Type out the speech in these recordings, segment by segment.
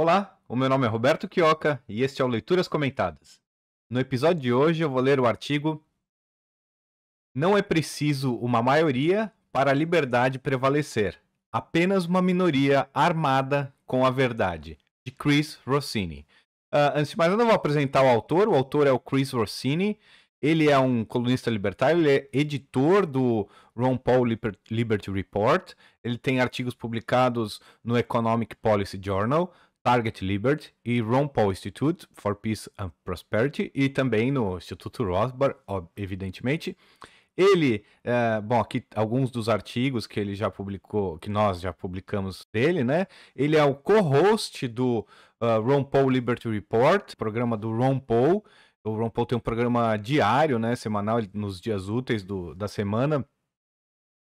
Olá, o meu nome é Roberto Quioca e este é o Leituras Comentadas. No episódio de hoje eu vou ler o artigo Não é preciso uma maioria para a liberdade prevalecer, apenas uma minoria armada com a verdade, de Chris Rossini. Uh, antes de mais nada, eu vou apresentar o autor. O autor é o Chris Rossini. Ele é um colunista libertário, ele é editor do Ron Paul Liberty Report. Ele tem artigos publicados no Economic Policy Journal, Target Liberty e Ron Paul Institute for Peace and Prosperity e também no Instituto Rothbard, evidentemente. Ele, é, bom, aqui alguns dos artigos que ele já publicou, que nós já publicamos dele, né? Ele é o co-host do uh, Ron Paul Liberty Report, programa do Ron Paul. O Ron Paul tem um programa diário, né, semanal, nos dias úteis do, da semana,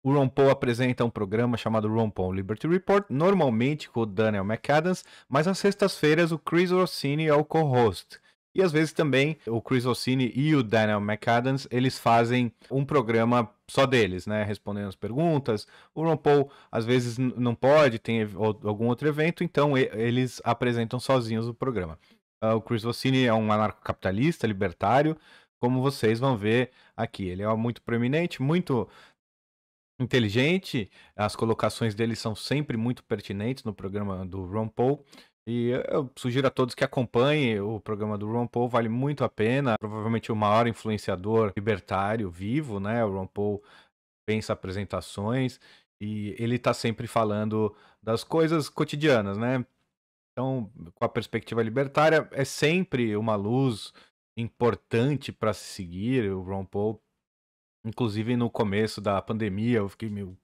o Ron Paul apresenta um programa chamado Ron Paul Liberty Report, normalmente com o Daniel McAdams, mas às sextas-feiras o Chris Rossini é o co-host. E às vezes também o Chris Rossini e o Daniel McAdams, eles fazem um programa só deles, né? Respondendo as perguntas. O Ron Paul às vezes não pode, tem algum outro evento, então eles apresentam sozinhos o programa. Ah, o Chris Rossini é um anarcocapitalista, libertário, como vocês vão ver aqui. Ele é muito proeminente, muito inteligente, as colocações dele são sempre muito pertinentes no programa do Ron Paul. E eu sugiro a todos que acompanhem o programa do Ron Paul, vale muito a pena. Provavelmente o maior influenciador libertário vivo, né? O Ron Paul pensa apresentações e ele está sempre falando das coisas cotidianas, né? Então, com a perspectiva libertária, é sempre uma luz importante para se seguir. O Ron Paul Inclusive no começo da pandemia, eu fiquei meio.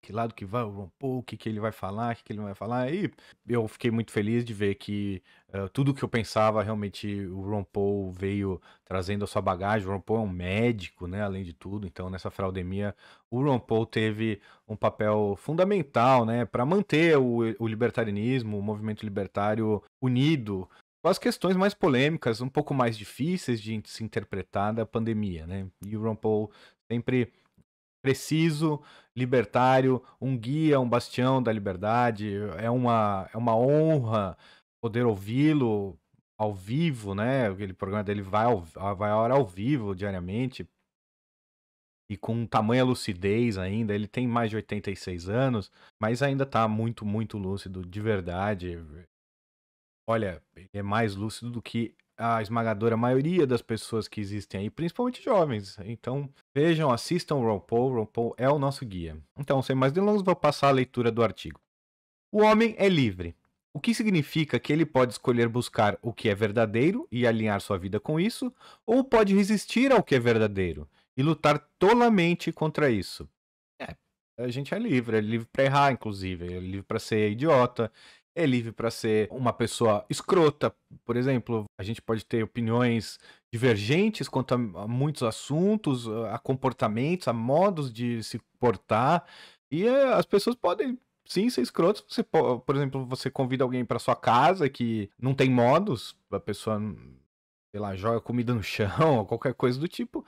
Que lado que vai o Ron o que, que ele vai falar, o que, que ele não vai falar. E eu fiquei muito feliz de ver que uh, tudo que eu pensava, realmente o Ron Paul veio trazendo a sua bagagem. O Ron Paul é um médico, né, além de tudo. Então, nessa fraudemia, o Ron Paul teve um papel fundamental né, para manter o, o libertarianismo, o movimento libertário unido com as questões mais polêmicas, um pouco mais difíceis de se interpretar da pandemia, né? E o Ron Paul sempre preciso, libertário, um guia, um bastião da liberdade. É uma, é uma honra poder ouvi-lo ao vivo, né? Aquele programa dele vai ao, vai ao, ao vivo diariamente e com tamanha lucidez ainda. Ele tem mais de 86 anos, mas ainda está muito, muito lúcido, de verdade. Olha, ele é mais lúcido do que a esmagadora maioria das pessoas que existem aí, principalmente jovens. Então, Vejam, assistam o Ron Paul, Ron Paul é o nosso guia. Então, sem mais delongas, vou passar a leitura do artigo. O homem é livre, o que significa que ele pode escolher buscar o que é verdadeiro e alinhar sua vida com isso, ou pode resistir ao que é verdadeiro e lutar tolamente contra isso. É, a gente é livre, é livre para errar, inclusive, é livre para ser idiota, é livre para ser uma pessoa escrota, por exemplo. A gente pode ter opiniões divergentes quanto a muitos assuntos, a comportamentos, a modos de se portar. E é, as pessoas podem sim ser escrotas. Você, por exemplo, você convida alguém para sua casa que não tem modos, a pessoa, sei lá, joga comida no chão ou qualquer coisa do tipo.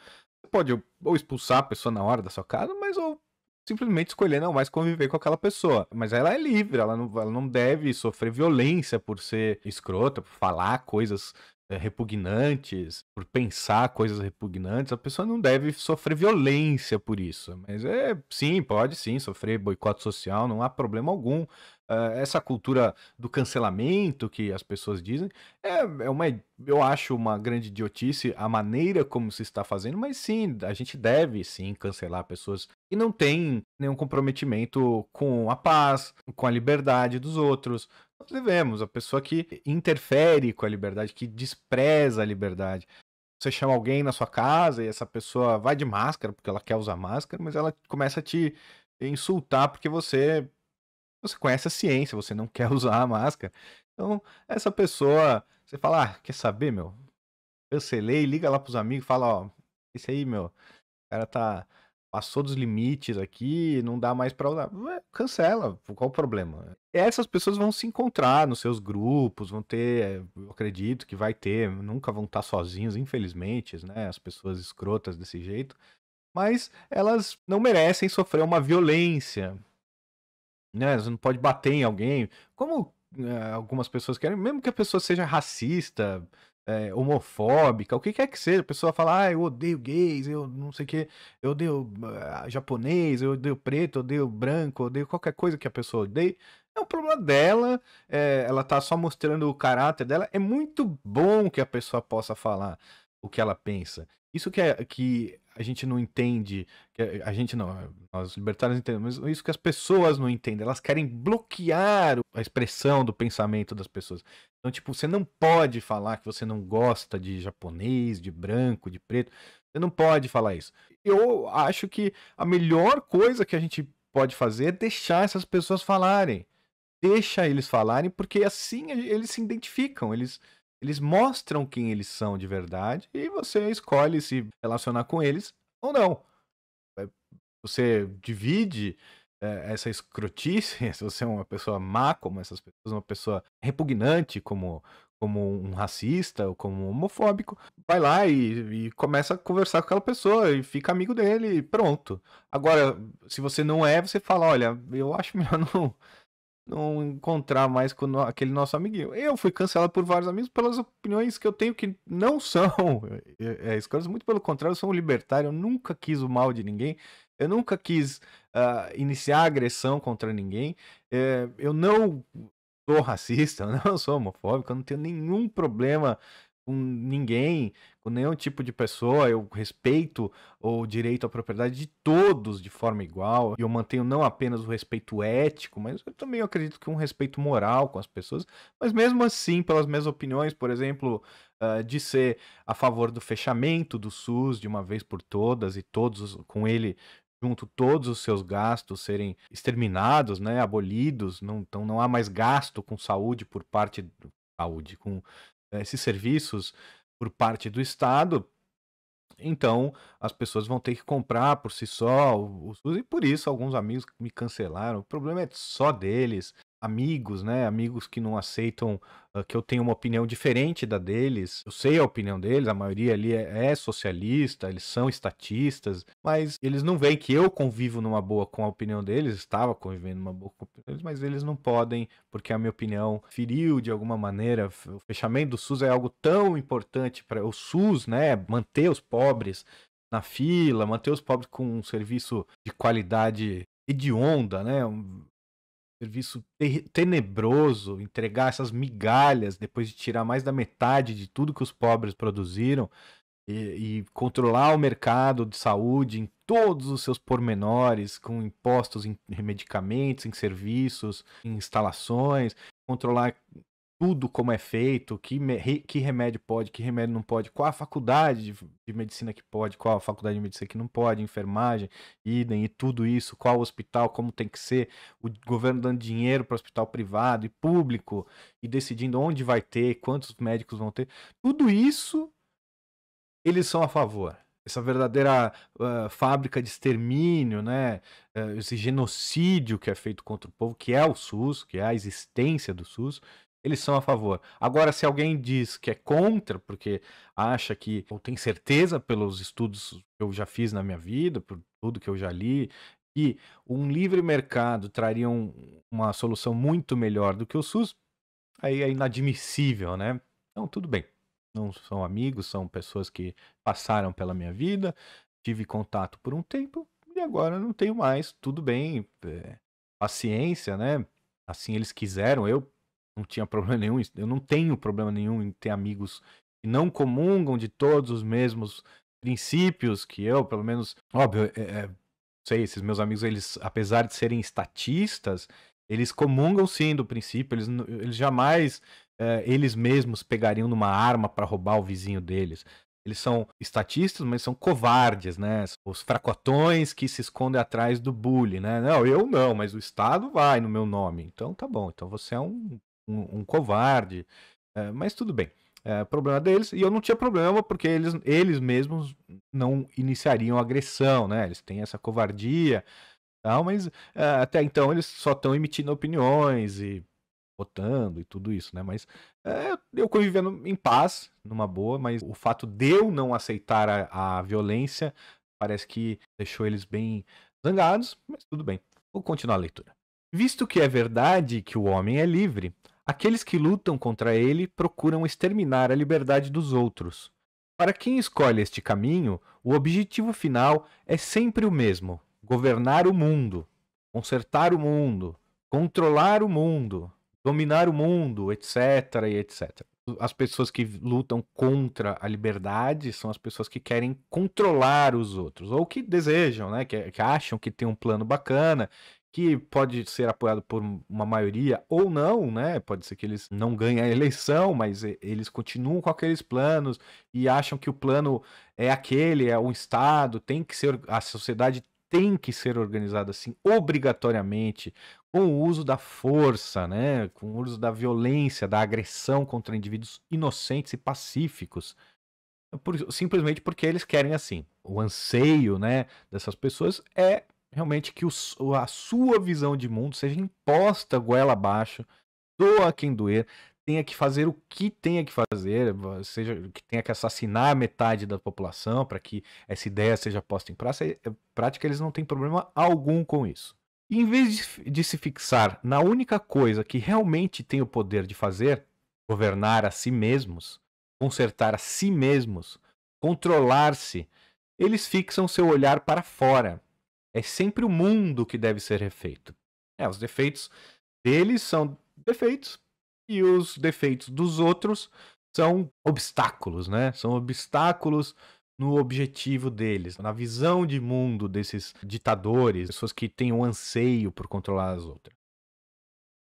Você pode ou expulsar a pessoa na hora da sua casa, mas ou simplesmente escolher não mais conviver com aquela pessoa. Mas ela é livre, ela não, ela não deve sofrer violência por ser escrota, por falar coisas eh, repugnantes, por pensar coisas repugnantes, a pessoa não deve sofrer violência por isso. Mas é sim, pode sim sofrer boicote social, não há problema algum. Uh, essa cultura do cancelamento que as pessoas dizem é, é uma, eu acho uma grande idiotice a maneira como se está fazendo, mas sim, a gente deve sim cancelar pessoas que não têm nenhum comprometimento com a paz, com a liberdade dos outros, nós vivemos, a pessoa que interfere com a liberdade, que despreza a liberdade. Você chama alguém na sua casa e essa pessoa vai de máscara, porque ela quer usar máscara, mas ela começa a te insultar porque você você conhece a ciência, você não quer usar a máscara. Então, essa pessoa, você fala, ah, quer saber, meu? Cancelei, liga lá pros amigos, fala, ó, esse aí, meu, o cara tá passou dos limites aqui, não dá mais para usar. Cancela, qual o problema? Essas pessoas vão se encontrar nos seus grupos, vão ter, eh, eu acredito que vai ter, nunca vão estar tá sozinhos, infelizmente, né? As pessoas escrotas desse jeito, mas elas não merecem sofrer uma violência. Né? Você não pode bater em alguém, como eh, algumas pessoas querem, mesmo que a pessoa seja racista, é, homofóbica, o que quer que seja, a pessoa fala, ah, eu odeio gays, eu não sei o que, eu odeio uh, japonês, eu odeio preto, eu odeio branco, eu odeio qualquer coisa que a pessoa odeie, é um problema dela, é, ela tá só mostrando o caráter dela, é muito bom que a pessoa possa falar o que ela pensa. Isso que, é, que a gente não entende, eh, a gente não, eh, nós libertários entendemos, mas isso que as pessoas não entendem, elas querem bloquear a expressão do pensamento das pessoas. Então, tipo, você não pode falar que você não gosta de japonês, de branco, de preto. Você não pode falar isso. Eu acho que a melhor coisa que a gente pode fazer é deixar essas pessoas falarem. Deixa eles falarem, porque assim eles se identificam, eles eles mostram quem eles são de verdade e você escolhe se relacionar com eles ou não. É, você divide é, essa escrotice, se você é uma pessoa má como essas pessoas, uma pessoa repugnante como, como um racista ou como um homofóbico, vai lá e, e, começa a conversar com aquela pessoa e fica amigo dele e pronto. Agora, se você não é, você fala, olha, eu acho melhor não, não encontrar mais com no, aquele nosso amiguinho. Eu fui cancelado por vários amigos pelas opiniões que eu tenho que não são é, escolhas, muito pelo contrário, eu sou um libertário, eu nunca quis o mal de ninguém, eu nunca quis uh, iniciar agressão contra ninguém, é, eu não sou racista, eu não sou homofóbico, eu não tenho nenhum problema com ninguém, com nenhum tipo de pessoa, eu respeito o direito à propriedade de todos de forma igual. E eu mantenho não apenas o respeito ético, mas eu também acredito que um respeito moral com as pessoas. Mas mesmo assim, pelas minhas opiniões, por exemplo, uh, de ser a favor do fechamento do SUS de uma vez por todas e todos com ele junto todos os seus gastos serem exterminados, né, abolidos, não, então não há mais gasto com saúde por parte saúde, com né, esses serviços por parte do Estado, então as pessoas vão ter que comprar por si só o SUS, e por isso alguns amigos me cancelaram. O problema é só deles amigos, né? Amigos que não aceitam uh, que eu tenho uma opinião diferente da deles. Eu sei a opinião deles, a maioria ali é, é, socialista, eles são estatistas, mas eles não veem que eu convivo numa boa com a opinião deles, estava convivendo numa boa com a opinião deles, mas eles não podem, porque a minha opinião feriu de alguma maneira. O fechamento do SUS é algo tão importante para o SUS, né? Manter os pobres na fila, manter os pobres com um serviço de qualidade hedionda, né? serviço tenebroso, entregar essas migalhas depois de tirar mais da metade de tudo que os pobres produziram e, e, controlar o mercado de saúde em todos os seus pormenores, com impostos em medicamentos, em serviços, em instalações, controlar tudo como é feito, que, que remédio pode, que remédio não pode, qual a faculdade de medicina que pode, qual a faculdade de medicina que não pode, enfermagem, idem, e tudo isso, qual hospital, como tem que ser, o governo dando dinheiro para hospital privado e público, e decidindo onde vai ter, quantos médicos vão ter, tudo isso eles são a favor. Essa verdadeira uh, fábrica de extermínio, né? Uh, esse genocídio que é feito contra o povo, que é o SUS, que é a existência do SUS, eles são a favor. Agora, se alguém diz que é contra, porque acha que, ou tem certeza pelos estudos que eu já fiz na minha vida, por tudo que eu já li, que um livre mercado traria um, uma solução muito melhor do que o SUS, aí é inadmissível, né? Então, tudo bem. Não são amigos, são pessoas que passaram pela minha vida, tive contato por um tempo e agora não tenho mais. Tudo bem, é, paciência, né? Assim eles quiseram, eu não tinha problema nenhum, eu não tenho problema nenhum em ter amigos que não comungam de todos os mesmos princípios que eu, pelo menos, óbvio, é, é, sei, esses meus amigos, eles, apesar de serem estatistas, eles comungam sim do princípio, eles, eles jamais, é, eles mesmos pegariam numa arma para roubar o vizinho deles. Eles são estatistas, mas são covardes, né? Os fracotões que se escondem atrás do bullying, né? Não, eu não, mas o Estado vai no meu nome. Então tá bom, então você é um um, um covarde. É, mas tudo bem. É, problema deles. E eu não tinha problema porque eles, eles mesmos não iniciariam agressão, né? Eles têm essa covardia tal, mas eh, até então eles só estão emitindo opiniões e votando e tudo isso, né? Mas uh, eu convivendo em paz, numa boa, mas o fato de eu não aceitar a, a violência parece que deixou eles bem zangados, mas tudo bem. Vou continuar a leitura. Visto que é verdade que o homem é livre, Aqueles que lutam contra ele procuram exterminar a liberdade dos outros. Para quem escolhe este caminho, o objetivo final é sempre o mesmo: governar o mundo, consertar o mundo, controlar o mundo, dominar o mundo, etc, e etc. As pessoas que lutam contra a liberdade são as pessoas que querem controlar os outros, ou que desejam, né? Que, que acham que tem um plano bacana, que pode ser apoiado por uma maioria ou não, né? Pode ser que eles não ganhem a eleição, mas eles continuam com aqueles planos e acham que o plano é aquele, é o Estado, tem que ser a sociedade tem que ser organizada assim, obrigatoriamente, com o uso da força, né? com o uso da violência, da agressão contra indivíduos inocentes e pacíficos. Por, simplesmente porque eles querem assim. O anseio né, dessas pessoas é realmente que o, a sua visão de mundo seja imposta goela abaixo, doa quem doer, tenha que fazer o que tenha que fazer, seja que tenha que assassinar metade da população para que essa ideia seja posta em eh, eh, prática, eles não têm problema algum com isso. E em vez de, de se fixar na única coisa que realmente tem o poder de fazer, governar a si mesmos, consertar a si mesmos, controlar-se, eles fixam seu olhar para fora, é sempre o mundo que deve ser refeito. É, os defeitos deles são defeitos e os defeitos dos outros são obstáculos, né? São obstáculos no objetivo deles, na visão de mundo desses ditadores, pessoas que têm um anseio por controlar as outras.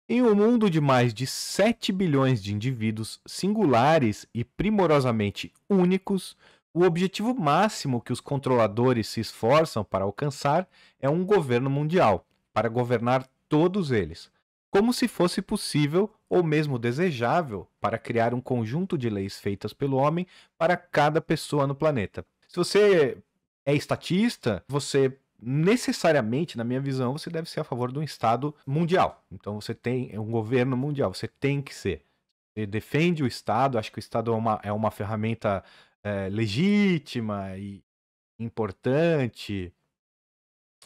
Em um mundo de mais de 7 bilhões de indivíduos singulares e primorosamente únicos, o objetivo máximo que os controladores se esforçam para alcançar é um governo mundial, para governar todos eles, como se fosse possível ou mesmo desejável para criar um conjunto de leis feitas pelo homem para cada pessoa no planeta. Se você é estatista, você necessariamente, na minha visão, você deve ser a favor de um Estado mundial. Então você tem um governo mundial, você tem que ser. Você defende o Estado, acho que o Estado é uma, é uma ferramenta é, legítima e importante.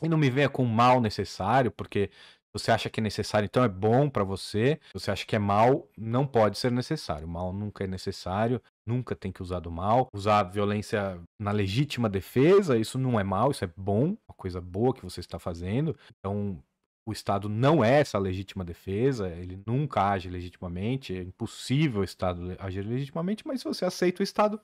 E não me venha com mal necessário, porque você acha que é necessário, então é bom para você. Você acha que é mal, não pode ser necessário. Mal nunca é necessário, nunca tem que usar do mal. Usar violência na legítima defesa, isso não é mal, isso é bom, uma coisa boa que você está fazendo. Então, o Estado não é essa legítima defesa, ele nunca age legitimamente, é impossível o Estado agir legitimamente, mas se você aceita o Estado,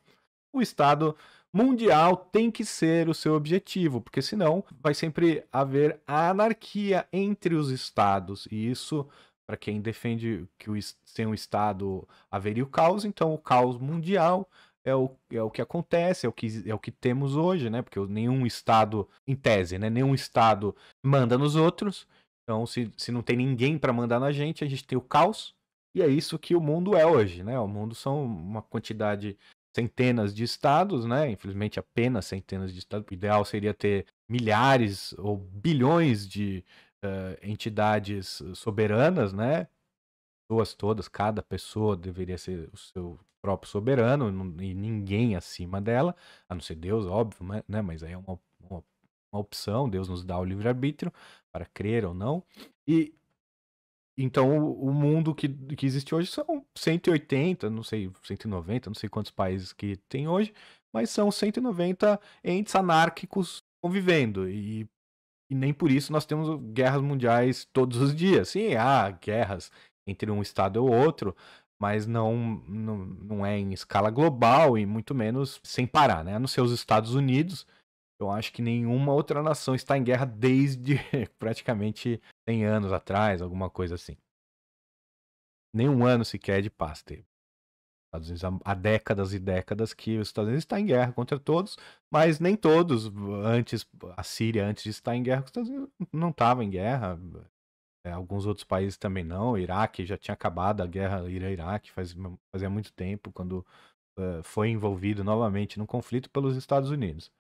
o Estado mundial tem que ser o seu objetivo, porque senão vai sempre haver anarquia entre os Estados. E isso, para quem defende que o, sem um Estado haveria o caos, então o caos mundial é o, é o que acontece, é o que, é o que temos hoje, né? Porque nenhum Estado, em tese, né? Nenhum Estado manda nos outros. Então, se, se não tem ninguém para mandar na gente, a gente tem o caos. E é isso que o mundo é hoje, né? O mundo são uma quantidade centenas de estados, né? Infelizmente apenas centenas de estados. O ideal seria ter milhares ou bilhões de uh, entidades eh, soberanas, né? Duas todas, cada pessoa deveria ser o seu próprio soberano e ninguém acima dela, a não ser Deus, óbvio, né? né? Mas aí é uma, uma, uma opção, Deus nos dá o livre-arbítrio para crer ou não. E então, o, mundo que, que existe hoje são 180, não sei, 190, não sei quantos países que tem hoje, mas são 190 entes anárquicos convivendo. E, e nem por isso nós temos guerras mundiais todos os dias. Sim, há guerras entre um Estado e outro, mas não, não, não é em escala global e muito menos sem parar, né? A não ser os Estados Unidos, eu acho que nenhuma outra nação está em guerra desde praticamente 100 anos atrás, alguma coisa assim. Nenhum ano sequer de paz teve. Estados Unidos, há décadas e décadas que os Estados Unidos está em guerra contra todos, mas nem todos antes a Síria antes de estar em guerra, os Estados Unidos não estava em guerra. É, alguns outros países também não. O Iraque já tinha acabado a guerra Ira-Iraque faz, fazia muito tempo quando uh, foi envolvido novamente no conflito pelos Estados Unidos.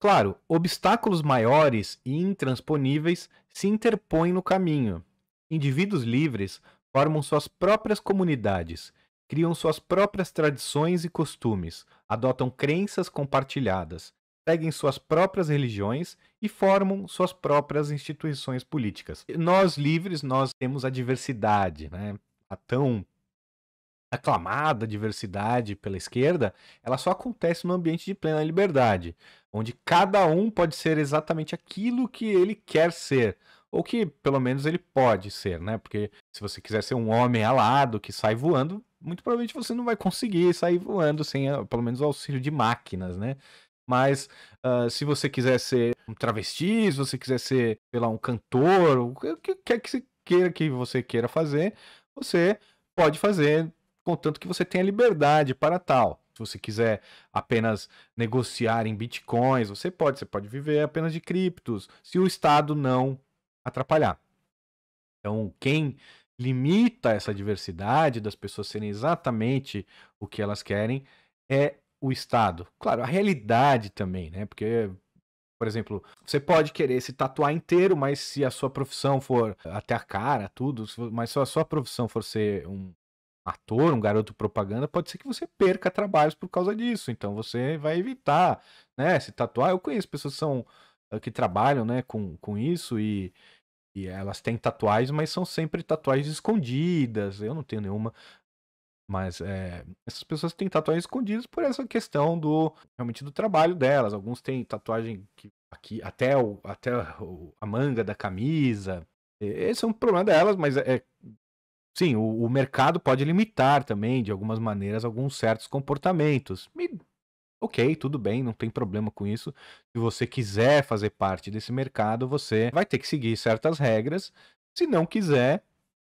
Claro, obstáculos maiores e intransponíveis se interpõem no caminho. Indivíduos livres formam suas próprias comunidades, criam suas próprias tradições e costumes, adotam crenças compartilhadas, seguem suas próprias religiões e formam suas próprias instituições políticas. Nós livres, nós temos a diversidade, né? A tão aclamada diversidade pela esquerda, ela só acontece num ambiente de plena liberdade, onde cada um pode ser exatamente aquilo que ele quer ser, ou que pelo menos ele pode ser, né? Porque se você quiser ser um homem alado que sai voando, muito provavelmente você não vai conseguir sair voando sem ah, pelo menos o auxílio de máquinas, né? Mas uh, se você quiser ser um travesti, se você quiser ser, sei lá, um cantor, o que quer que você queira que você queira fazer, você pode fazer contanto que você tenha liberdade para tal. Se você quiser apenas negociar em bitcoins, você pode, você pode viver apenas de criptos, se o Estado não atrapalhar. Então, quem limita essa diversidade das pessoas serem exatamente o que elas querem é o Estado. Claro, a realidade também, né? Porque, por exemplo, você pode querer se tatuar inteiro, mas se a sua profissão for até a cara, tudo, mas se a sua profissão for ser um ator, um garoto propaganda, pode ser que você perca trabalhos por causa disso. Então você vai evitar, né? Se tatuar. Eu conheço pessoas que, são, ah, que trabalham, né, com, com isso e, e elas têm tatuagens, mas são sempre tatuagens escondidas. Eu não tenho nenhuma. Mas é, essas pessoas têm tatuagens escondidas por essa questão do realmente do trabalho delas. Alguns têm tatuagem que, aqui até, o, até o, a manga da camisa. Esse é um problema delas, mas é, é Sim, o, o, mercado pode limitar também, de algumas maneiras, alguns certos comportamentos. E, ok, tudo bem, não tem problema com isso. Se você quiser fazer parte desse mercado, você vai ter que seguir certas regras. Se não quiser,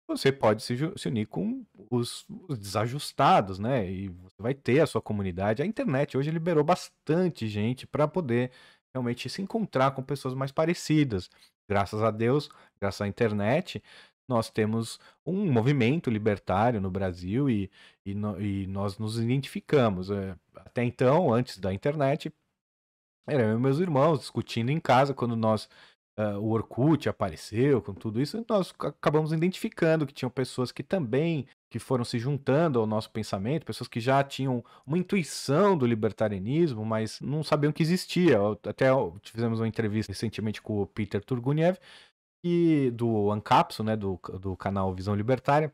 você pode se, se unir com os, os desajustados, né? E você vai ter a sua comunidade. A internet hoje liberou bastante gente para poder realmente se encontrar com pessoas mais parecidas. Graças a Deus, graças à internet, nós temos um movimento libertário no Brasil e, e, no, e nós nos identificamos. É, até então, antes da internet, eram eu e meus irmãos discutindo em casa quando nós uh, o Orkut apareceu, com tudo isso, nós acabamos identificando que tinham pessoas que também que foram se juntando ao nosso pensamento, pessoas que já tinham uma intuição do libertarianismo, mas não sabiam que existia. Até fizemos uma entrevista recentemente com o Peter Turguniev, e do Ancapso, né, do, do canal Visão Libertária.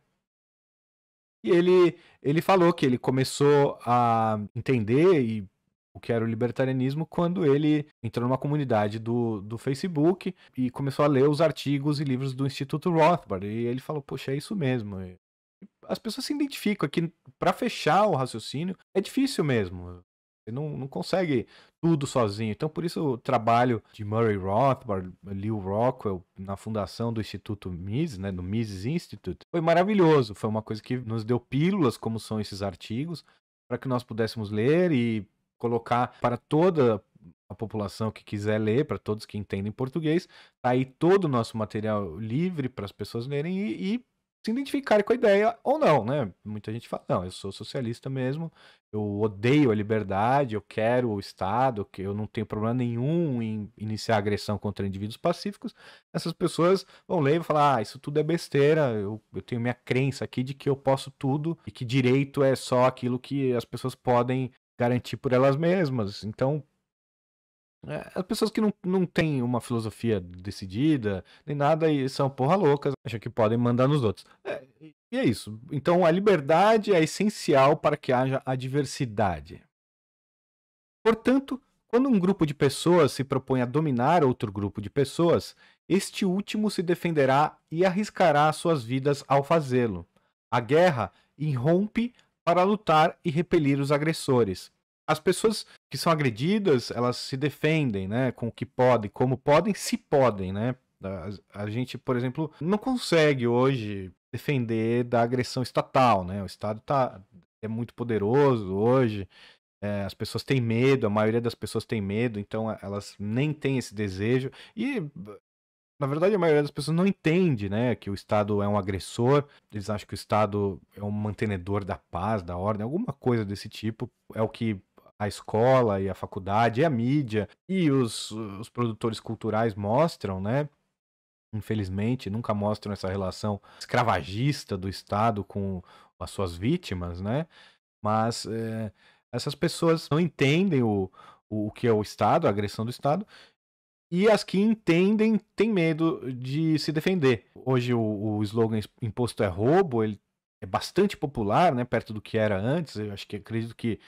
E ele, ele falou que ele começou a entender e o que era o libertarianismo quando ele entrou numa comunidade do, do Facebook e começou a ler os artigos e livros do Instituto Rothbard. E ele falou, poxa, é isso mesmo. E as pessoas se identificam aqui. para fechar o raciocínio, é difícil mesmo. Ele não, não consegue tudo sozinho. Então, por isso o trabalho de Murray Rothbard, Leo Rockwell, na fundação do Instituto Mises, né, do Mises Institute, foi maravilhoso. Foi uma coisa que nos deu pílulas, como são esses artigos, para que nós pudéssemos ler e colocar para toda a população que quiser ler, para todos que entendem português. Está aí todo o nosso material livre para as pessoas lerem e, e se identificarem com a ideia ou não, né? Muita gente fala, não, eu sou socialista mesmo, eu odeio a liberdade, eu quero o Estado, que eu não tenho problema nenhum em iniciar agressão contra indivíduos pacíficos. Essas pessoas vão ler e vão falar, ah, isso tudo é besteira, eu, eu tenho minha crença aqui de que eu posso tudo e que direito é só aquilo que as pessoas podem garantir por elas mesmas. Então, é, as pessoas que não, não têm uma filosofia decidida, nem nada, e são porra loucas, acham que podem mandar nos outros. É, e é isso. Então a liberdade é essencial para que haja a diversidade. Portanto, quando um grupo de pessoas se propõe a dominar outro grupo de pessoas, este último se defenderá e arriscará suas vidas ao fazê-lo. A guerra irrompe para lutar e repelir os agressores as pessoas que são agredidas, elas se defendem, né, com o que podem, como podem, se podem, né? A, a gente, por exemplo, não consegue hoje defender da agressão estatal, né? O Estado tá, é muito poderoso hoje, é, as pessoas têm medo, a maioria das pessoas tem medo, então elas nem têm esse desejo. E, na verdade, a maioria das pessoas não entende, né, que o Estado é um agressor, eles acham que o Estado é um mantenedor da paz, da ordem, alguma coisa desse tipo, é o que a escola e a faculdade e a mídia e os, os produtores culturais mostram, né? Infelizmente, nunca mostram essa relação escravagista do Estado com as suas vítimas, né? Mas é, essas pessoas não entendem o, o, o que é o Estado, a agressão do Estado, e as que entendem têm medo de se defender. Hoje o, o slogan imposto é roubo, ele é bastante popular, né? Perto do que era antes. Eu acho que acredito que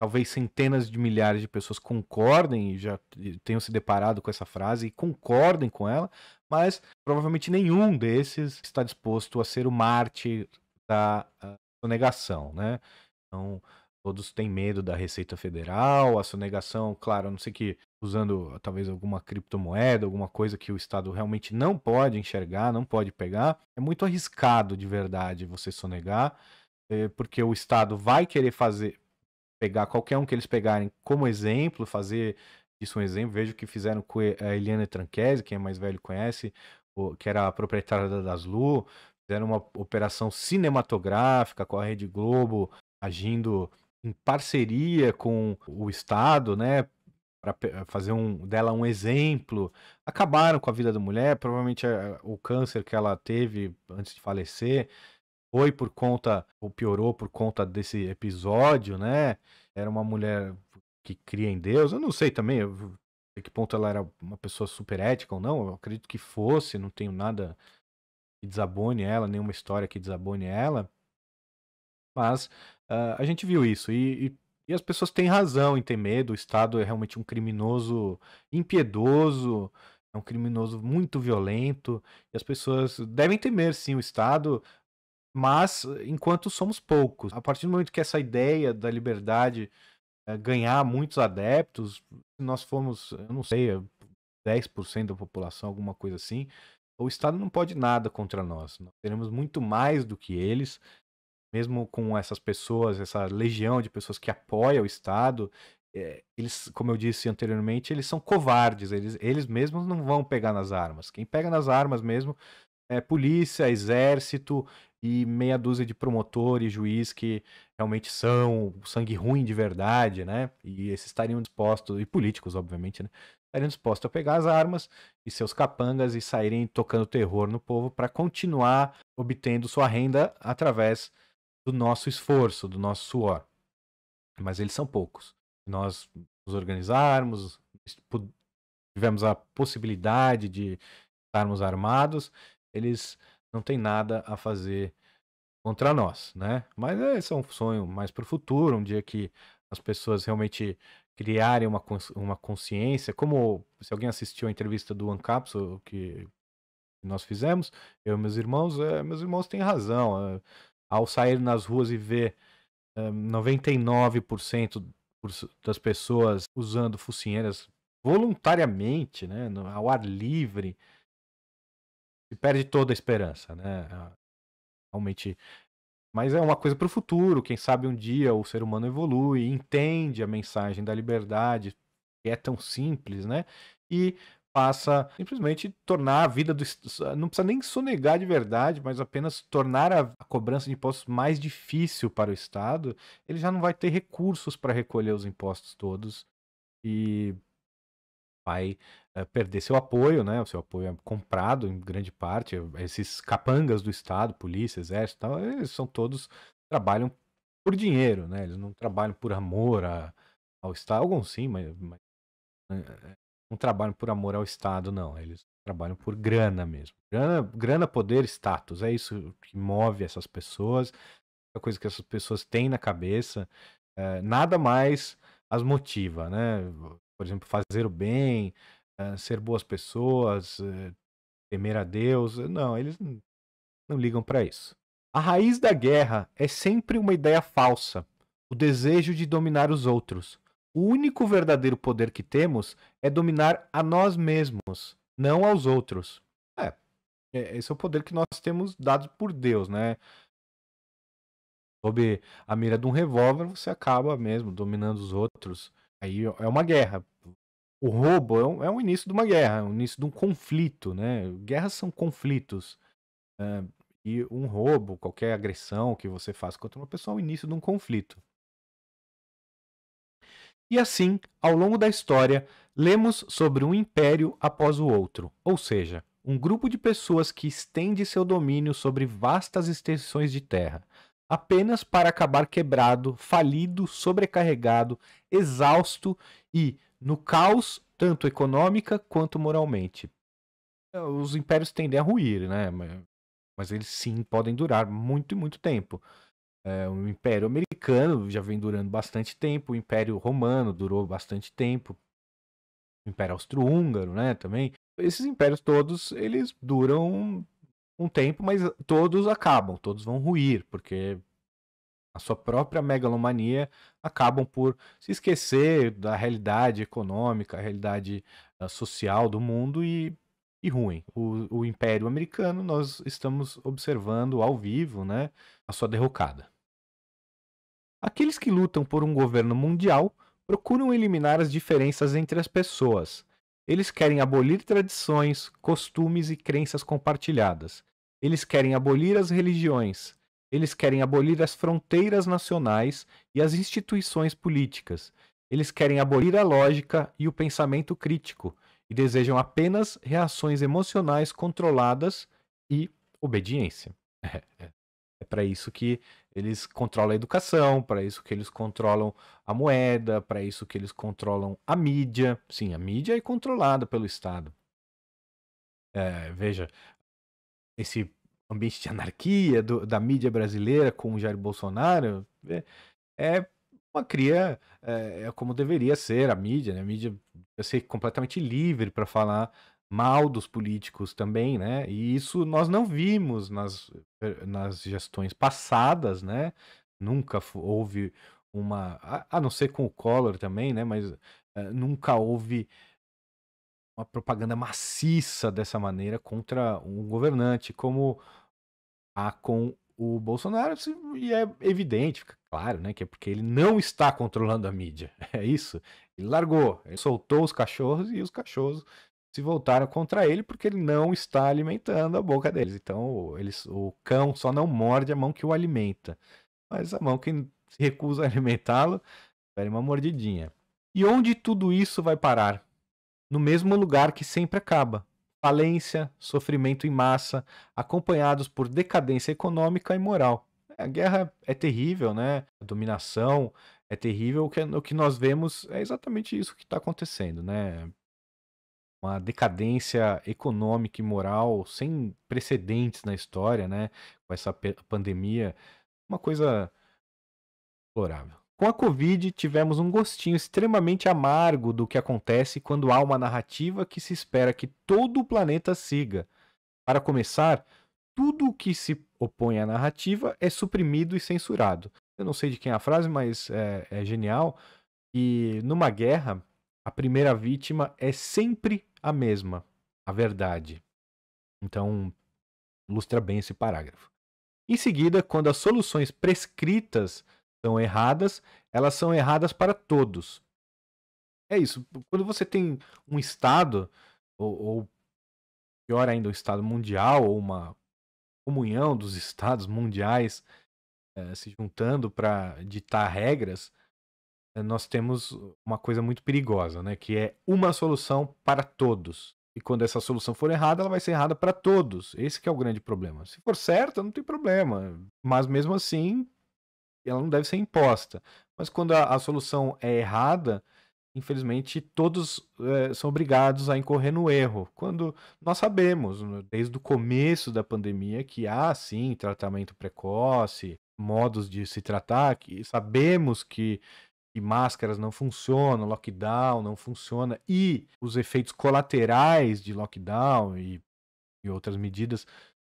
talvez centenas de milhares de pessoas concordem e já tenham se deparado com essa frase e concordem com ela, mas provavelmente nenhum desses está disposto a ser o mártir da ah, sonegação, né? Então, todos têm medo da Receita Federal, a sonegação, claro, a não sei que usando ah, talvez alguma criptomoeda, alguma coisa que o Estado realmente não pode enxergar, não pode pegar, é muito arriscado de verdade você sonegar, eh, porque o Estado vai querer fazer pegar qualquer um que eles pegarem como exemplo, fazer isso um exemplo. Vejo que fizeram com eh, a Eliana Tranquese, quem é mais velho conhece, que era a proprietária da Daslu. Fizeram uma operação cinematográfica com a Rede Globo, agindo em parceria com o Estado, né? Para fazer um, dela um exemplo. Acabaram com a vida da mulher, provavelmente eh, o câncer que ela teve antes de falecer foi por conta, ou piorou por conta desse episódio, né? Era uma mulher que cria em Deus. Eu não sei também até que ponto ela era uma pessoa super ética ou não. Eu acredito que fosse, não tenho nada que desabone ela, nenhuma história que desabone ela. Mas uh, a gente viu isso e, e, e, as pessoas têm razão em ter medo. O Estado é realmente um criminoso impiedoso, é um criminoso muito violento e as pessoas devem temer sim o Estado mas enquanto somos poucos. A partir do momento que essa ideia da liberdade é, ganhar muitos adeptos, nós formos, eu não sei, 10% da população, alguma coisa assim, o Estado não pode nada contra nós. Nós teremos muito mais do que eles, mesmo com essas pessoas, essa legião de pessoas que apoia o Estado. É, eles, como eu disse anteriormente, eles são covardes, eles, eles mesmos não vão pegar nas armas. Quem pega nas armas mesmo é polícia, exército, e meia dúzia de promotor e juiz que realmente são sangue ruim de verdade, né? E esses estariam dispostos, e políticos, obviamente, né? Estariam dispostos a pegar as armas e seus capangas e saírem tocando terror no povo para continuar obtendo sua renda através do nosso esforço, do nosso suor. Mas eles são poucos. Nós nos organizarmos, tivemos a possibilidade de estarmos armados, eles não tem nada a fazer contra nós, né? Mas esse é, é um sonho mais para o futuro, um dia que as pessoas realmente criarem uma, uma consciência, como se alguém assistiu a entrevista do Ancaps, que nós fizemos, eu e meus irmãos, é, meus irmãos têm razão. É, ao sair nas ruas e ver é, eh, 99% das pessoas usando focinheiras voluntariamente, né, ao ar livre, se perde toda a esperança, né? Realmente. Mas é uma coisa para o futuro. Quem sabe um dia o ser humano evolui, entende a mensagem da liberdade, que é tão simples, né? E passa simplesmente tornar a vida do não precisa nem sonegar de verdade, mas apenas tornar a, cobrança de impostos mais difícil para o Estado, ele já não vai ter recursos para recolher os impostos todos e vai eh, perder seu apoio, né? O seu apoio é comprado em grande parte. Esses capangas do Estado, polícia, exército, tal, eles são todos trabalham por dinheiro, né? Eles não trabalham por amor a, ao Estado. Alguns sim, mas, mas, eh, não trabalham por amor ao Estado, não. Eles trabalham por grana mesmo. Grana, grana poder, status. É isso que move essas pessoas. É a coisa que essas pessoas têm na cabeça. É, nada mais as motiva, né? Por exemplo, fazer o bem, eh, ser boas pessoas, eh, temer a Deus. Eh, não, eles não, não ligam para isso. A raiz da guerra é sempre uma ideia falsa, o desejo de dominar os outros. O único verdadeiro poder que temos é dominar a nós mesmos, não aos outros. É, é esse é o poder que nós temos dado por Deus, né? Sob a mira de um revólver, você acaba mesmo dominando os outros. Aí é uma guerra o roubo é um, é um início de uma guerra, o é um início de um conflito, né? Guerras são conflitos. É, e um roubo, qualquer agressão que você faz contra uma pessoa, é o início de um conflito. E assim, ao longo da história, lemos sobre um império após o outro, ou seja, um grupo de pessoas que estende seu domínio sobre vastas extensões de terra, apenas para acabar quebrado, falido, sobrecarregado, exausto e, no caos, tanto econômica quanto moralmente. É, os impérios tendem a ruir, né? Mas eles sim podem durar muito e muito tempo. É, o Império Americano já vem durando bastante tempo, o Império Romano durou bastante tempo, o Império Austro-Húngaro, né, também. Esses impérios todos, eles duram um tempo, mas todos acabam, todos vão ruir, porque a sua própria megalomania, acabam por se esquecer da realidade econômica, a realidade uh, social do mundo e, e ruim. O, o Império Americano, nós estamos observando ao vivo né, a sua derrocada. Aqueles que lutam por um governo mundial procuram eliminar as diferenças entre as pessoas. Eles querem abolir tradições, costumes e crenças compartilhadas. Eles querem abolir as religiões, eles querem abolir as fronteiras nacionais e as instituições políticas. Eles querem abolir a lógica e o pensamento crítico e desejam apenas reações emocionais controladas e obediência. É, é para isso que eles controlam a educação, para isso que eles controlam a moeda, para isso que eles controlam a mídia. Sim, a mídia é controlada pelo Estado. É, veja, esse ambiente de anarquia do, da mídia brasileira com o Jair Bolsonaro, é, é uma cria é, é como deveria ser a mídia, né? A mídia deve ser completamente livre para falar mal dos políticos também, né? E isso nós não vimos nas, eh, nas gestões passadas, né? Nunca houve uma, a, a não ser com o Collor também, né? Mas é, nunca houve uma propaganda maciça dessa maneira contra um governante, como a com o Bolsonaro, e é evidente, fica claro, né, que é porque ele não está controlando a mídia. É isso. Ele largou, ele soltou os cachorros e os cachorros se voltaram contra ele porque ele não está alimentando a boca deles. Então, eles, o cão só não morde a mão que o alimenta. Mas a mão que se recusa a alimentá-lo, espere uma mordidinha. E onde tudo isso vai parar? No mesmo lugar que sempre acaba, falência, sofrimento em massa, acompanhados por decadência econômica e moral. A guerra é terrível, né? A dominação é terrível. O que, é, nós vemos é exatamente isso que está acontecendo, né? Uma decadência econômica e moral sem precedentes na história, né? Com essa pandemia. Uma coisa deplorável. Com a Covid, tivemos um gostinho extremamente amargo do que acontece quando há uma narrativa que se espera que todo o planeta siga. Para começar, tudo o que se opõe à narrativa é suprimido e censurado. Eu não sei de quem é a frase, mas é, é genial. E numa guerra, a primeira vítima é sempre a mesma, a verdade. Então, ilustra bem esse parágrafo. Em seguida, quando as soluções prescritas são erradas, elas são erradas para todos. É isso. Quando você tem um Estado, ou, ou pior ainda, um Estado mundial, ou uma comunhão dos Estados mundiais é, se juntando para ditar regras, é, nós temos uma coisa muito perigosa, né? Que é uma solução para todos. E quando essa solução for errada, ela vai ser errada para todos. Esse é o grande problema. Se for certa, não tem problema. Mas mesmo assim, ela não deve ser imposta. Mas quando a, a solução é errada, infelizmente todos é, são obrigados a incorrer no erro. Quando nós sabemos, desde o começo da pandemia, que há ah, sim tratamento precoce, modos de se tratar, que sabemos que, que máscaras não funcionam, lockdown não funciona e os efeitos colaterais de lockdown e, e outras medidas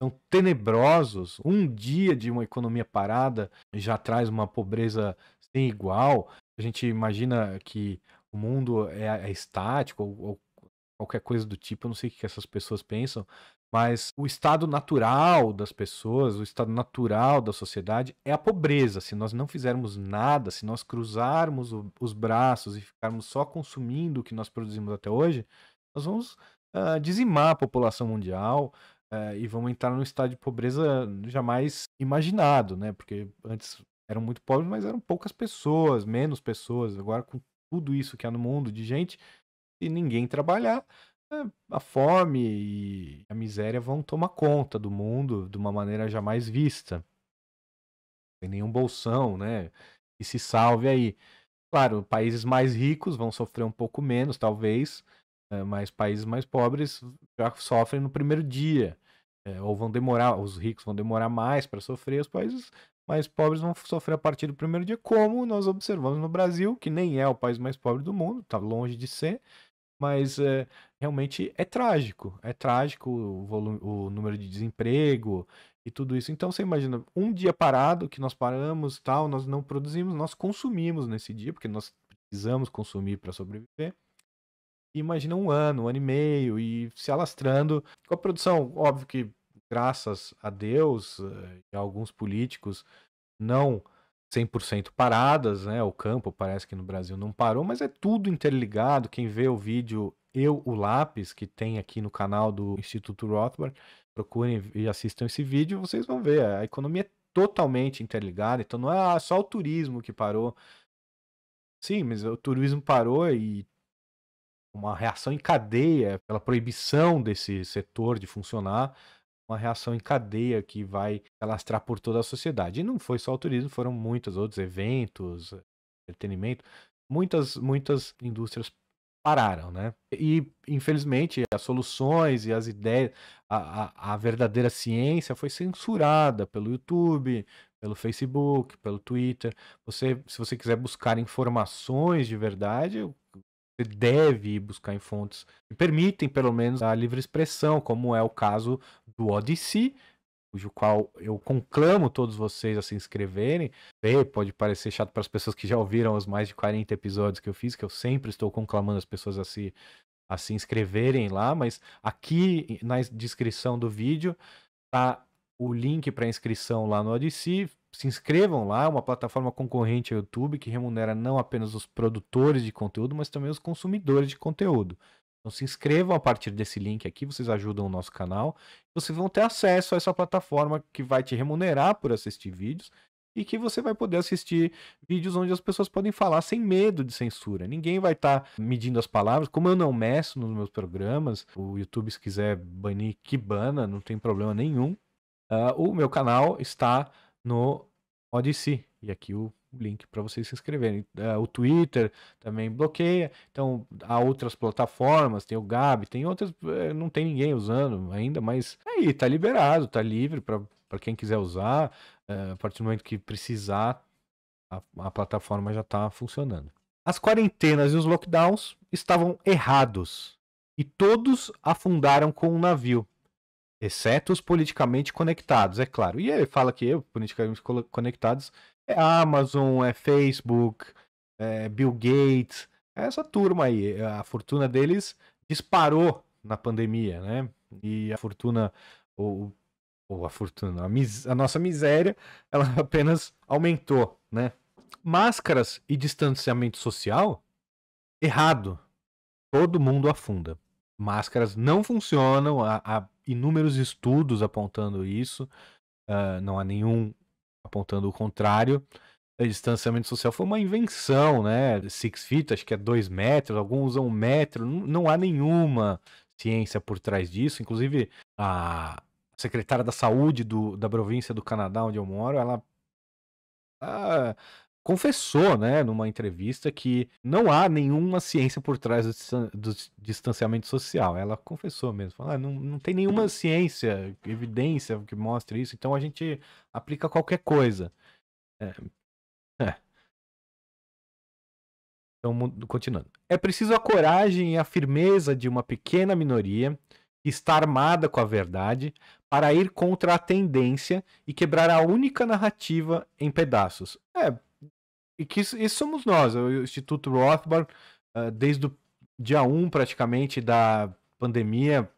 são tenebrosos. Um dia de uma economia parada já traz uma pobreza sem igual. A gente imagina que o mundo é, é estático ou, ou, qualquer coisa do tipo. Eu não sei o que essas pessoas pensam, mas o estado natural das pessoas, o estado natural da sociedade é a pobreza. Se nós não fizermos nada, se nós cruzarmos o, os braços e ficarmos só consumindo o que nós produzimos até hoje, nós vamos uh, dizimar a população mundial, é, e vão entrar num estado de pobreza jamais imaginado, né? Porque antes eram muito pobres, mas eram poucas pessoas, menos pessoas. Agora, com tudo isso que há no mundo de gente e ninguém trabalhar, é, a fome e a miséria vão tomar conta do mundo de uma maneira jamais vista. Sem nenhum bolsão, né? E se salve aí. Claro, países mais ricos vão sofrer um pouco menos, talvez, eh, mas países mais pobres já sofrem no primeiro dia. Eh, ou vão demorar, os ricos vão demorar mais para sofrer, os países mais pobres vão sofrer a partir do primeiro dia, como nós observamos no Brasil, que nem é o país mais pobre do mundo, está longe de ser, mas é, realmente é trágico. É trágico o, volume, o número de desemprego e tudo isso. Então você imagina, um dia parado, que nós paramos, tal, nós não produzimos, nós consumimos nesse dia, porque nós precisamos consumir para sobreviver imagina um ano, um ano e meio, e se alastrando. Com a produção, óbvio que, graças a Deus eh, e a alguns políticos, não 100% paradas, né? O campo parece que no Brasil não parou, mas é tudo interligado. Quem vê o vídeo Eu, o Lápis, que tem aqui no canal do Instituto Rothbard, procurem e assistam esse vídeo, vocês vão ver. A economia é totalmente interligada, então não é só o turismo que parou. Sim, mas o turismo parou e uma reação em cadeia pela proibição desse setor de funcionar, uma reação em cadeia que vai alastrar por toda a sociedade. E não foi só o turismo, foram muitos outros eventos, entretenimento, muitas muitas indústrias pararam, né? E infelizmente as soluções e as ideias, a, a, a verdadeira ciência foi censurada pelo YouTube, pelo Facebook, pelo Twitter. Você, se você quiser buscar informações de verdade, você deve buscar em fontes que permitem, pelo menos, a livre expressão, como é o caso do Odyssey, cujo qual eu conclamo todos vocês a se inscreverem. E pode parecer chato para as pessoas que já ouviram os mais de 40 episódios que eu fiz, que eu sempre estou conclamando as pessoas a se, a se inscreverem lá, mas aqui na descrição do vídeo está o link para inscrição lá no Odyssey se inscrevam lá, é uma plataforma concorrente ao YouTube que remunera não apenas os produtores de conteúdo, mas também os consumidores de conteúdo. Então se inscrevam a partir desse link aqui, vocês ajudam o nosso canal. Vocês vão ter acesso a essa plataforma que vai te remunerar por assistir vídeos e que você vai poder assistir vídeos onde as pessoas podem falar sem medo de censura. Ninguém vai estar tá medindo as palavras, como eu não meço nos meus programas. O YouTube, se quiser banir, que bana, não tem problema nenhum. Uh, o meu canal está no Odyssey. E aqui o link para vocês se inscreverem. É, o Twitter também bloqueia, então há outras plataformas, tem o Gab, tem outras, é, não tem ninguém usando ainda, mas tá aí tá liberado, tá livre para quem quiser usar. É, a partir do momento que precisar, a, a plataforma já está funcionando. As quarentenas e os lockdowns estavam errados e todos afundaram com um navio. Exceto os politicamente conectados, é claro. E ele fala que eu, politicamente conectados é Amazon, é Facebook, é Bill Gates, é essa turma aí. A fortuna deles disparou na pandemia, né? E a fortuna, ou, ou a fortuna, a, mis, a nossa miséria, ela apenas aumentou, né? Máscaras e distanciamento social? Errado. Todo mundo afunda. Máscaras não funcionam, a, a inúmeros estudos apontando isso, uh, não há nenhum apontando o contrário. O distanciamento social foi uma invenção, né? Six feet, acho que é dois metros, alguns usam um metro, não, há nenhuma ciência por trás disso. Inclusive, a secretária da saúde do, da província do Canadá, onde eu moro, ela, ela ah, confessou, né, numa entrevista, que não há nenhuma ciência por trás do, distanciamento social. Ela confessou mesmo, falou, ah, não, não tem nenhuma ciência, evidência que mostre isso, então a gente aplica qualquer coisa. É. é. Então, continuando. É preciso a coragem e a firmeza de uma pequena minoria que está armada com a verdade para ir contra a tendência e quebrar a única narrativa em pedaços. É, e que isso, isso somos nós, o Instituto Rothbard, ah, desde o dia 1 praticamente da pandemia,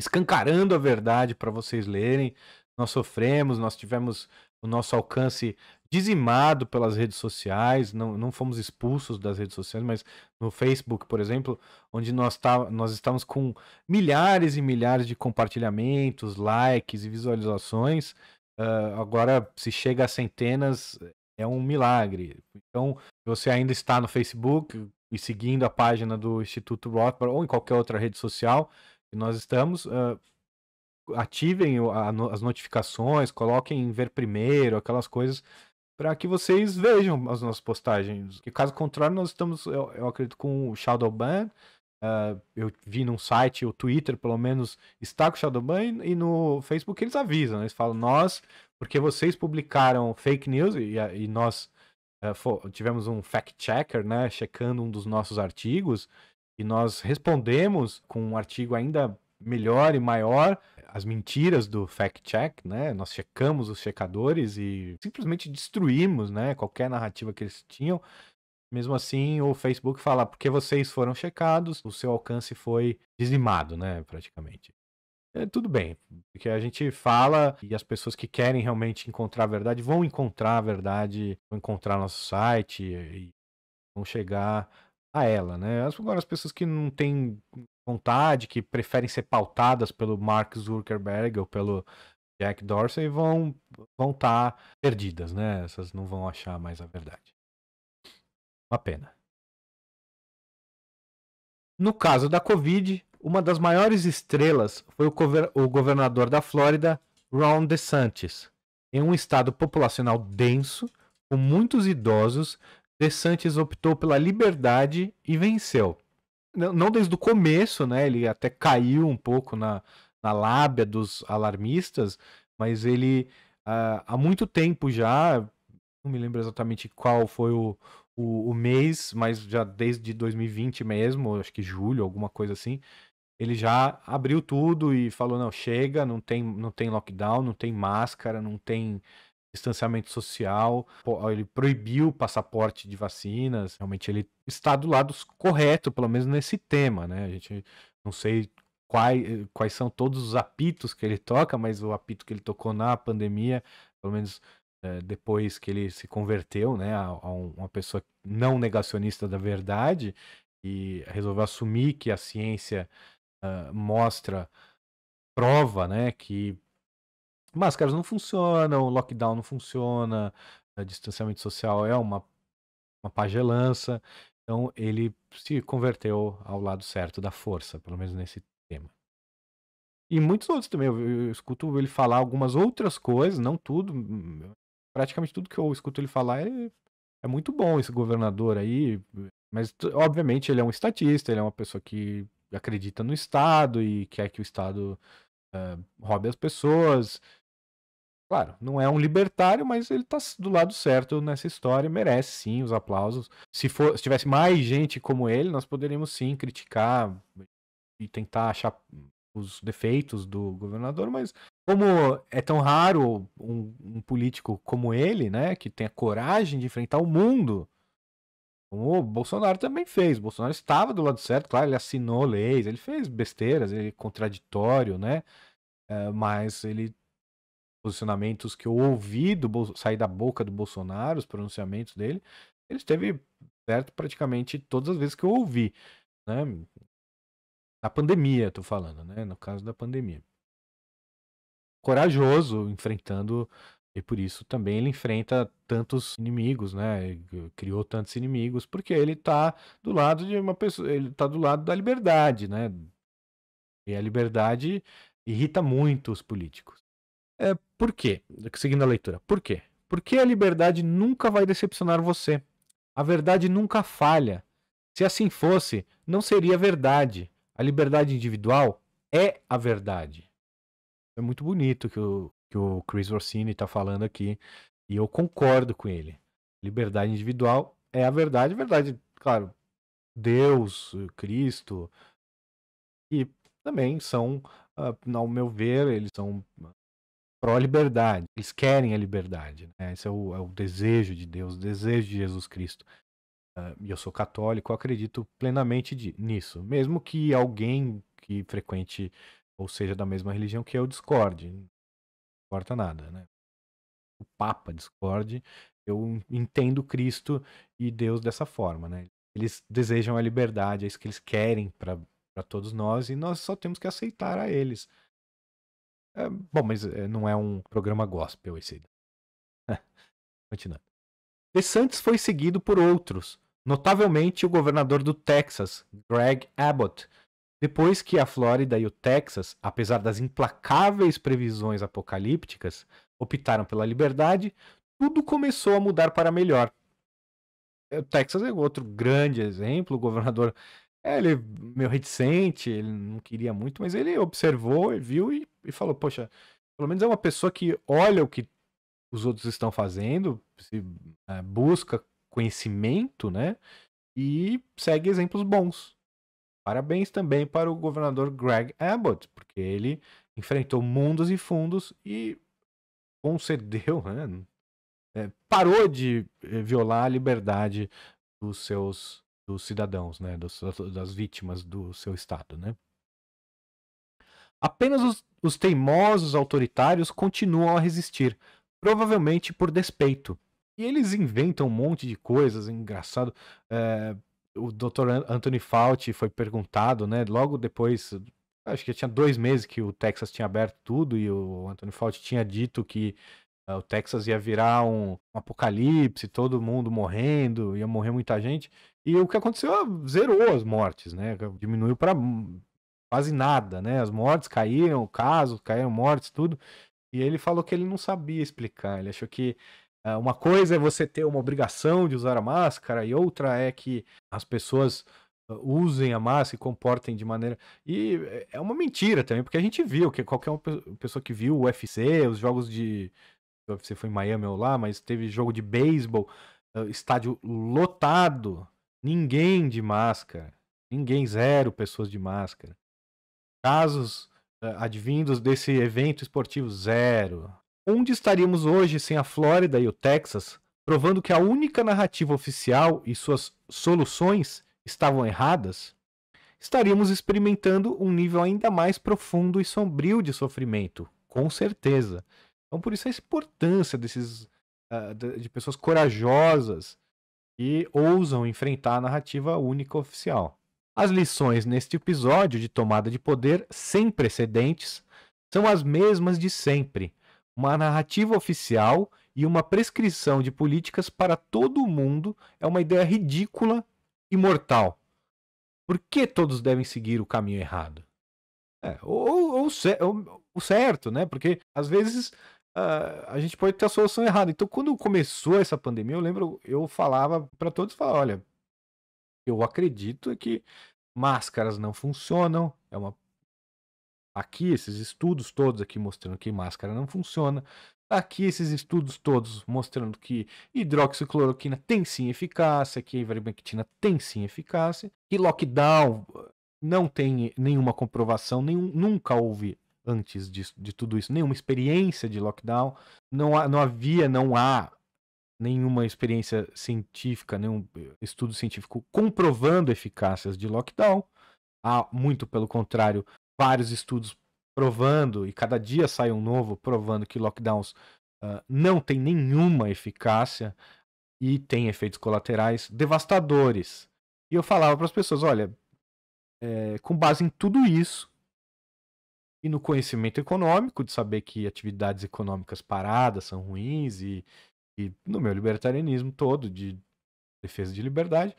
escancarando a verdade para vocês lerem. Nós sofremos, nós tivemos o nosso alcance dizimado pelas redes sociais, não, não fomos expulsos das redes sociais, mas no Facebook, por exemplo, onde nós, tá, nós estamos com milhares e milhares de compartilhamentos, likes e visualizações, uh, agora se chega a centenas é um milagre. Então, se você ainda está no Facebook e seguindo a página do Instituto Rothbard ou em qualquer outra rede social que nós estamos, uh, ativem a, as notificações, coloquem em ver primeiro, aquelas coisas, para que vocês vejam as nossas postagens. E caso contrário, nós estamos, eu, eu acredito, com o Shadowban Uh, eu vi num site, o Twitter, pelo menos, está com o Shadowban e no Facebook eles avisam. Eles falam, nós, porque vocês publicaram fake news e, e nós uh, tivemos um fact-checker, né, checando um dos nossos artigos e nós respondemos com um artigo ainda melhor e maior as mentiras do fact-check, né? Nós checamos os checadores e simplesmente destruímos, né, qualquer narrativa que eles tinham. Mesmo assim, o Facebook fala, porque vocês foram checados, o seu alcance foi dizimado, né, praticamente. É, tudo bem, porque a gente fala e as pessoas que querem realmente encontrar a verdade vão encontrar a verdade, vão encontrar nosso site e vão chegar a ela, né? Agora, as pessoas que não têm vontade, que preferem ser pautadas pelo Mark Zuckerberg ou pelo Jack Dorsey, vão estar vão tá perdidas, né? Essas não vão achar mais a verdade. Uma pena. No caso da Covid, uma das maiores estrelas foi o, governador da Flórida, Ron DeSantis. Em um estado populacional denso, com muitos idosos, DeSantis optou pela liberdade e venceu. Não desde o começo, né? Ele até caiu um pouco na, na lábia dos alarmistas, mas ele uh, há muito tempo já, não me lembro exatamente qual foi o, o, o mês, mas já desde 2020 mesmo, acho que julho, alguma coisa assim, ele já abriu tudo e falou: não, chega, não tem, não tem lockdown, não tem máscara, não tem distanciamento social, ele proibiu o passaporte de vacinas. Realmente ele está do lado correto, pelo menos nesse tema, né? A gente não sei quais, quais são todos os apitos que ele toca, mas o apito que ele tocou na pandemia, pelo menos eh, depois que ele se converteu, né, a, a uma pessoa não negacionista da verdade e resolveu assumir que a ciência uh, mostra, prova, né, que máscaras não funcionam, lockdown não funciona, eh, distanciamento social é uma, uma pagelança. Então ele se converteu ao lado certo da força, pelo menos nesse tema. E muitos outros também, eu, eu, eu escuto ele falar algumas outras coisas, não tudo, hum, praticamente tudo que eu escuto ele falar, é, é muito bom esse governador aí, mas obviamente ele é um estatista, ele é uma pessoa que acredita no Estado e quer que o Estado uh, roube as pessoas. Claro, não é um libertário, mas ele está do lado certo nessa história, merece sim os aplausos. Se, for, se tivesse mais gente como ele, nós poderíamos sim criticar e tentar achar os defeitos do governador, mas como é tão raro um, um, político como ele, né, que tem a coragem de enfrentar o mundo, como o Bolsonaro também fez. O Bolsonaro estava do lado certo, claro, ele assinou leis, ele fez besteiras, ele é contraditório, né, é, mas ele posicionamentos que eu ouvi do sair da boca do Bolsonaro, os pronunciamentos dele, ele esteve certo praticamente todas as vezes que eu ouvi, né? Na pandemia, tô falando, né? No caso da pandemia corajoso enfrentando e por isso também ele enfrenta tantos inimigos, né? Criou tantos inimigos porque ele está do lado de uma pessoa, ele está do lado da liberdade, né? E a liberdade irrita muito os políticos. É, por quê? Seguindo a leitura. Por quê? Porque a liberdade nunca vai decepcionar você. A verdade nunca falha. Se assim fosse, não seria verdade. A liberdade individual é a verdade é muito bonito que o, que o Chris Rossini está falando aqui. E eu concordo com ele. Liberdade individual é a verdade, verdade, claro, Deus, Cristo, e também são, ah, ao meu ver, eles são pró-liberdade. Eles querem a liberdade. Né? Esse é o, é o, desejo de Deus, o desejo de Jesus Cristo. Ah, e eu sou católico, eu acredito plenamente nisso. Mesmo que alguém que frequente ou seja da mesma religião, que eu discorde. Não importa nada, né? O Papa discorde, eu entendo Cristo e Deus dessa forma, né? Eles desejam a liberdade, é isso que eles querem para todos nós e nós só temos que aceitar a eles. É, bom, mas eh, não é um programa gospel esse. Continuando. Santos foi seguido por outros, notavelmente o governador do Texas, Greg Abbott, depois que a Flórida e o Texas, apesar das implacáveis previsões apocalípticas, optaram pela liberdade, tudo começou a mudar para melhor. É, o Texas é outro grande exemplo, o governador é, ele é meio reticente, ele não queria muito, mas ele observou, viu e, e falou, poxa, pelo menos é uma pessoa que olha o que os outros estão fazendo, se, é, busca conhecimento, né? E segue exemplos bons. Parabéns também para o governador Greg Abbott, porque ele enfrentou mundos e fundos e concedeu, né, é, parou de eh, violar a liberdade dos seus dos cidadãos, né, dos, das vítimas do seu estado, né? Apenas os, os teimosos autoritários continuam a resistir, provavelmente por despeito. E eles inventam um monte de coisas, engraçado. É, o Dr. Anthony Fauci foi perguntado, né? Logo depois, acho que tinha dois meses que o Texas tinha aberto tudo e o Anthony Fauci tinha dito que uh, o Texas ia virar um, um, apocalipse, todo mundo morrendo, ia morrer muita gente. E o que aconteceu? Ah, zerou as mortes, né? Diminuiu para quase nada, né? As mortes caíram, casos caíram, mortes, tudo. E ele falou que ele não sabia explicar. Ele achou que é, uma coisa é você ter uma obrigação de usar a máscara, e outra é que as pessoas ah, usem a máscara e comportem de maneira. E é uma mentira também, porque a gente viu que qualquer pessoa que viu o UFC, os jogos de. O UFC foi em Miami ou lá, mas teve jogo de beisebol, ah, estádio lotado, ninguém de máscara, ninguém, zero pessoas de máscara. Casos ah, advindos desse evento esportivo, zero. Onde estaríamos hoje sem a Flórida e o Texas, provando que a única narrativa oficial e suas soluções estavam erradas? Estaríamos experimentando um nível ainda mais profundo e sombrio de sofrimento, com certeza. Então, por isso a importância desses uh, de pessoas corajosas que ousam enfrentar a narrativa única oficial. As lições neste episódio de tomada de poder sem precedentes são as mesmas de sempre uma narrativa oficial e uma prescrição de políticas para todo mundo é uma ideia ridícula e mortal. Por que todos devem seguir o caminho errado? É, ou, o certo, né? Porque às vezes uh, a gente pode ter a solução errada. Então, quando começou essa pandemia, eu lembro, eu falava para todos, falava, olha, eu acredito que máscaras não funcionam, é uma aqui esses estudos todos aqui mostrando que máscara não funciona. Aqui esses estudos todos mostrando que hidroxicloroquina tem sim eficácia, que ivermectina tem sim eficácia, que lockdown eh, não tem nenhuma comprovação, nenhum, nunca houve antes de tudo isso, nenhuma experiência de lockdown, não, há, não havia, não há nenhuma experiência científica, nenhum eh, estudo científico comprovando eficácias de lockdown. Há muito pelo contrário, vários estudos provando, e cada dia sai um novo provando que lockdowns uh, não tem nenhuma eficácia e tem efeitos colaterais devastadores. E eu falava para as pessoas: olha, é, com base em tudo isso e no conhecimento econômico, de saber que atividades econômicas paradas são ruins, e, e no meu libertarianismo todo, de defesa de liberdade,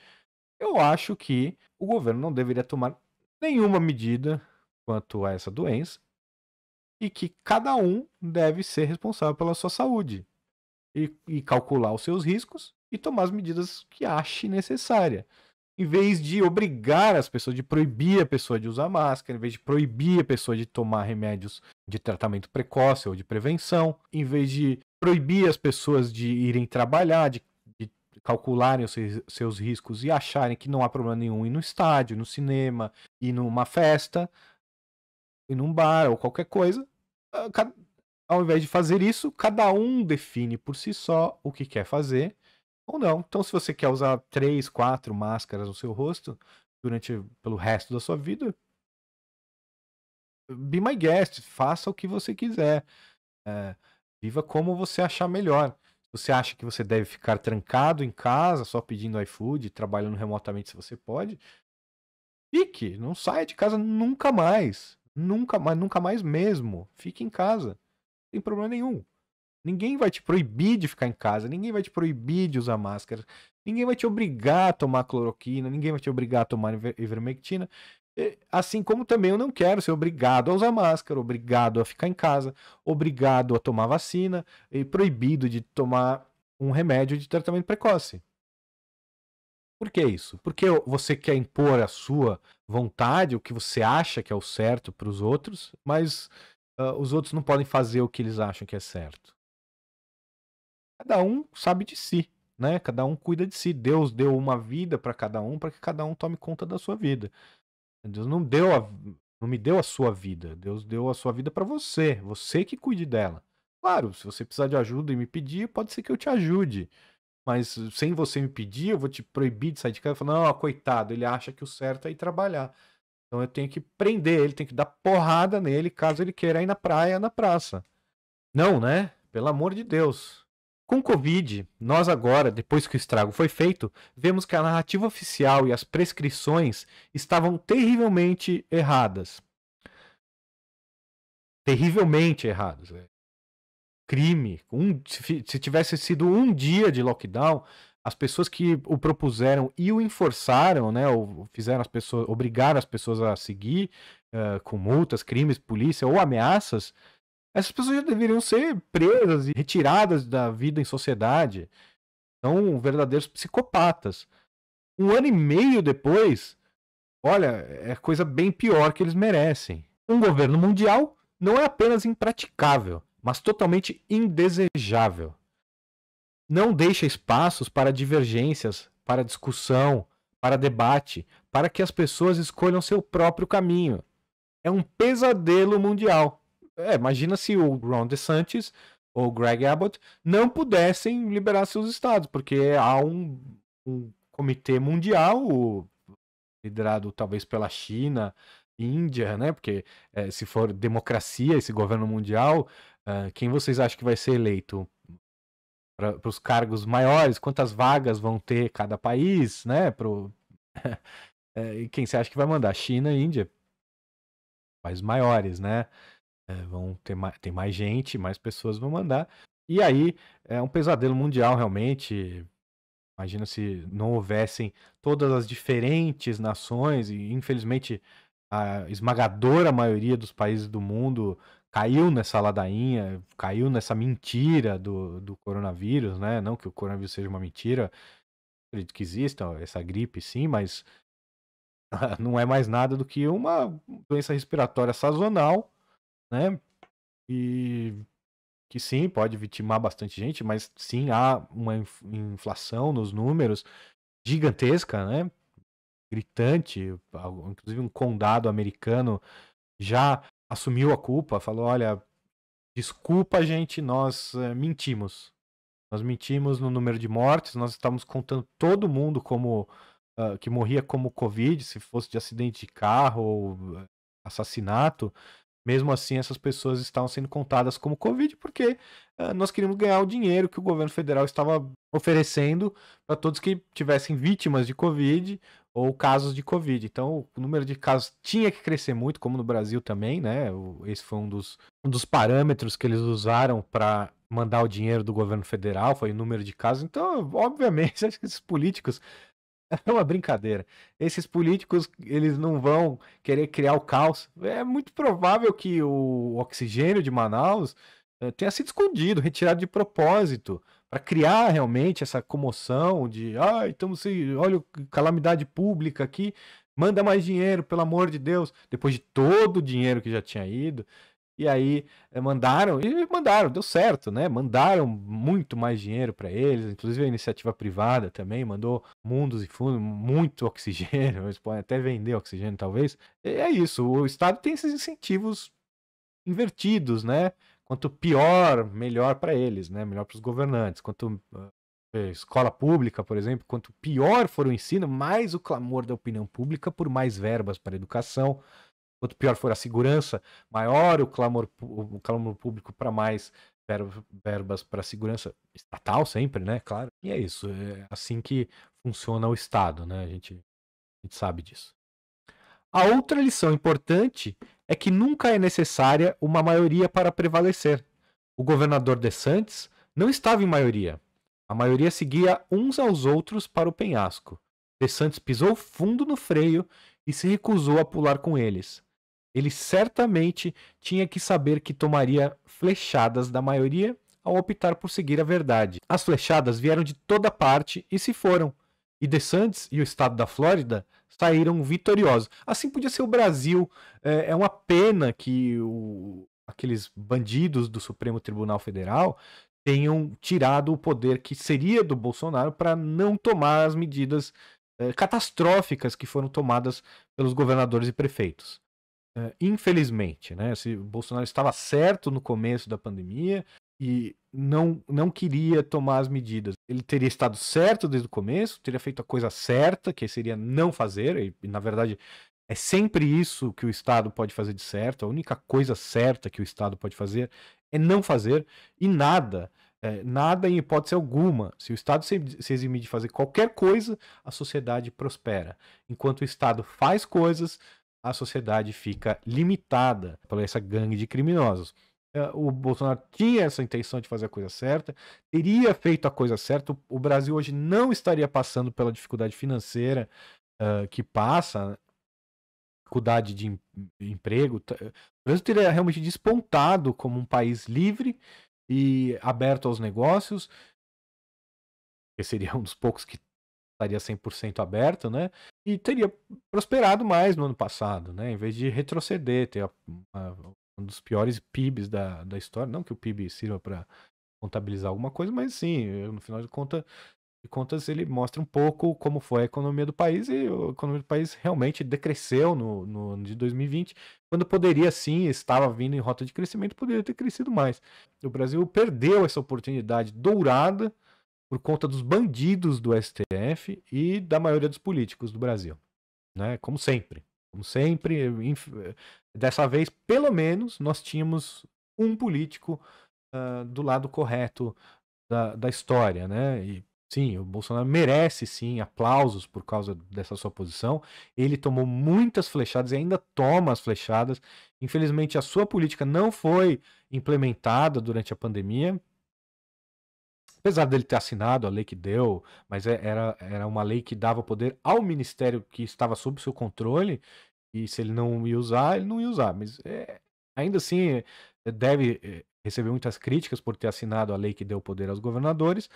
eu acho que o governo não deveria tomar nenhuma medida quanto a essa doença e que cada um deve ser responsável pela sua saúde e, e calcular os seus riscos e tomar as medidas que ache necessária. Em vez de obrigar as pessoas, de proibir a pessoa de usar máscara, em vez de proibir a pessoa de tomar remédios de tratamento precoce ou de prevenção, em vez de proibir as pessoas de irem trabalhar, de, de calcularem os seus, riscos e acharem que não há problema nenhum ir no estádio, no cinema ir numa festa, ir num bar ou qualquer coisa, ah, ao invés de fazer isso, cada um define por si só o que quer fazer ou não. Então, se você quer usar três, quatro máscaras no seu rosto durante pelo resto da sua vida, be my guest, faça o que você quiser. É, viva como você achar melhor. Se você acha que você deve ficar trancado em casa, só pedindo iFood, trabalhando remotamente se você pode, fique, não saia de casa nunca mais. Nunca, mas nunca mais mesmo. Fique em casa. Não tem problema nenhum. Ninguém vai te proibir de ficar em casa, ninguém vai te proibir de usar máscara, ninguém vai te obrigar a tomar cloroquina, ninguém vai te obrigar a tomar ivermectina. Assim como também eu não quero ser obrigado a usar máscara, obrigado a ficar em casa, obrigado a tomar vacina e proibido de tomar um remédio de tratamento precoce. Por que isso? Porque você quer impor a sua vontade, o que você acha que é o certo para os outros, mas uh, os outros não podem fazer o que eles acham que é certo. Cada um sabe de si, né? Cada um cuida de si. Deus deu uma vida para cada um para que cada um tome conta da sua vida. Deus não deu a, não me deu a sua vida. Deus deu a sua vida para você. Você que cuide dela. Claro, se você precisar de ajuda e me pedir, pode ser que eu te ajude mas sem você me pedir, eu vou te proibir de sair de casa. Eu falo, não, coitado, ele acha que o certo é ir trabalhar. Então eu tenho que prender ele, tenho que dar porrada nele caso ele queira ir na praia, na praça. Não, né? Pelo amor de Deus. Com Covid, nós agora, depois que o estrago foi feito, vemos que a narrativa oficial e as prescrições estavam terrivelmente erradas. Terrivelmente erradas. É crime. Um, se tivesse sido um dia de lockdown, as pessoas que o propuseram e o enforçaram, né, ou fizeram as pessoas, obrigaram as pessoas a seguir uh, com multas, crimes, polícia ou ameaças, essas pessoas já deveriam ser presas e retiradas da vida em sociedade. São verdadeiros psicopatas. Um ano e meio depois, olha, é coisa bem pior que eles merecem. Um governo mundial não é apenas impraticável, mas totalmente indesejável. Não deixa espaços para divergências, para discussão, para debate, para que as pessoas escolham seu próprio caminho. É um pesadelo mundial. É, imagina se o Ron DeSantis ou o Greg Abbott não pudessem liberar seus estados, porque há um, um comitê mundial, liderado talvez pela China, Índia, né? Porque é, se for democracia, esse governo mundial, Uh, quem vocês acham que vai ser eleito para os cargos maiores? Quantas vagas vão ter cada país, né? Pro... Eh, e quem você acha que vai mandar? China e Índia. Países maiores, né? Eh, vão ter mais, tem mais gente, mais pessoas vão mandar. E aí é um pesadelo mundial, realmente. Imagina se não houvessem todas as diferentes nações, e infelizmente a esmagadora maioria dos países do mundo caiu nessa ladainha, caiu nessa mentira do, do coronavírus, né? Não que o coronavírus seja uma mentira, acredito que exista essa gripe sim, mas não é mais nada do que uma doença respiratória sazonal, né? E que sim, pode vitimar bastante gente, mas sim há uma inflação nos números gigantesca, né? Gritante, inclusive um condado americano já assumiu a culpa, falou: olha, desculpa, gente, nós eh, mentimos. Nós mentimos no número de mortes, nós estávamos contando todo mundo como uh, que morria como Covid, se fosse de acidente de carro ou eh, assassinato. Mesmo assim, essas pessoas estavam sendo contadas como Covid porque uh, nós queríamos ganhar o dinheiro que o governo federal estava oferecendo para todos que tivessem vítimas de Covid ou casos de Covid. Então, o número de casos tinha que crescer muito, como no Brasil também, né? Esse foi um dos, um dos parâmetros que eles usaram para mandar o dinheiro do governo federal, foi o número de casos. Então, obviamente, acho que esses políticos. É uma brincadeira. Esses políticos, eles não vão querer criar o caos. É muito provável que o oxigênio de Manaus eh, tenha sido escondido, retirado de propósito, para criar realmente essa comoção de, ah, estamos se olha, calamidade pública aqui, manda mais dinheiro, pelo amor de Deus, depois de todo o dinheiro que já tinha ido. E aí eh, mandaram, e mandaram, deu certo, né? Mandaram muito mais dinheiro para eles, inclusive a iniciativa privada também mandou mundos e fundos, muito oxigênio, eles podem até vender oxigênio talvez. E é isso, o Estado tem esses incentivos invertidos, né? quanto pior, melhor para eles, né? Melhor para os governantes. Quanto eh, eh, escola pública, por exemplo, quanto pior for o ensino, mais o clamor da opinião pública por mais verbas para a educação. Quanto pior for a segurança, maior o clamor, o clamor público para mais verbas para a segurança estatal sempre, né? Claro. E é isso. É assim que funciona o Estado, né? A gente, a gente sabe disso. A outra lição importante é que nunca é necessária uma maioria para prevalecer. O governador de Santos não estava em maioria. A maioria seguia uns aos outros para o penhasco. De Santos pisou fundo no freio e se recusou a pular com eles. Ele certamente tinha que saber que tomaria flechadas da maioria ao optar por seguir a verdade. As flechadas vieram de toda parte e se foram e DeSantis e o estado da Flórida saíram vitoriosos. Assim podia ser o Brasil. É, é, uma pena que o, aqueles bandidos do Supremo Tribunal Federal tenham tirado o poder que seria do Bolsonaro para não tomar as medidas é, catastróficas que foram tomadas pelos governadores e prefeitos. É, infelizmente, né? Se Bolsonaro estava certo no começo da pandemia, e não, não queria tomar as medidas. Ele teria estado certo desde o começo, teria feito a coisa certa, que seria não fazer, e na verdade é sempre isso que o Estado pode fazer de certo, a única coisa certa que o Estado pode fazer é não fazer, e nada, é, nada em hipótese alguma. Se o Estado se, se eximir de fazer qualquer coisa, a sociedade prospera. Enquanto o Estado faz coisas, a sociedade fica limitada por essa gangue de criminosos. É, o Bolsonaro tinha essa intenção de fazer a coisa certa, teria feito a coisa certa, o Brasil hoje não estaria passando pela dificuldade financeira uh, que passa, né? dificuldade de em, emprego. Eh, o Brasil teria realmente despontado como um país livre e aberto aos negócios, que seria um dos poucos que estaria 100% aberto, né? E teria prosperado mais no ano passado, né? Em vez de retroceder, ter a, um dos piores PIBs da, da história. Não que o PIB sirva para contabilizar alguma coisa, mas sim, eh, no final de contas de contas, ele mostra um pouco como foi a economia do país e a economia do país realmente decresceu no, no ano de 2020, quando poderia sim, estava vindo em rota de crescimento, poderia ter crescido mais. O Brasil perdeu essa oportunidade dourada por conta dos bandidos do STF e da maioria dos políticos do Brasil, né? Como sempre, como sempre, eh, Dessa vez, pelo menos, nós tínhamos um político uh, do lado correto da, da história, né? E sim, o Bolsonaro merece sim aplausos por causa dessa sua posição. Ele tomou muitas flechadas e ainda toma as flechadas. Infelizmente, a sua política não foi implementada durante a pandemia. Apesar dele ter assinado a lei que deu, mas é, era, era uma lei que dava poder ao ministério que estava sob seu controle, e se ele não ia usar, ele não ia usar. Mas é, ainda assim, eh, deve eh, receber muitas críticas por ter assinado a lei que deu poder aos governadores,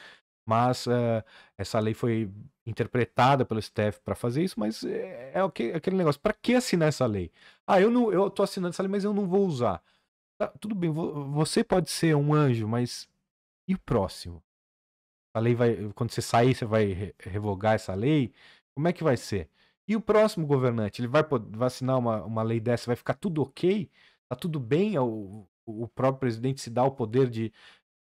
mas uh, essa lei foi interpretada pelo STF para fazer isso, mas é, é aquele negócio, para que assinar essa lei? Ah, eu não, eu estou assinando essa lei, mas eu não vou usar. Tá, tudo bem, você pode ser um anjo, mas e o próximo? A lei vai, quando você sair, você vai revogar essa lei? Como é que vai ser? E o próximo governante, ele vai assinar uma, uma lei dessa, vai ficar tudo ok? Tá tudo bem? É o, o próprio presidente se dá o poder de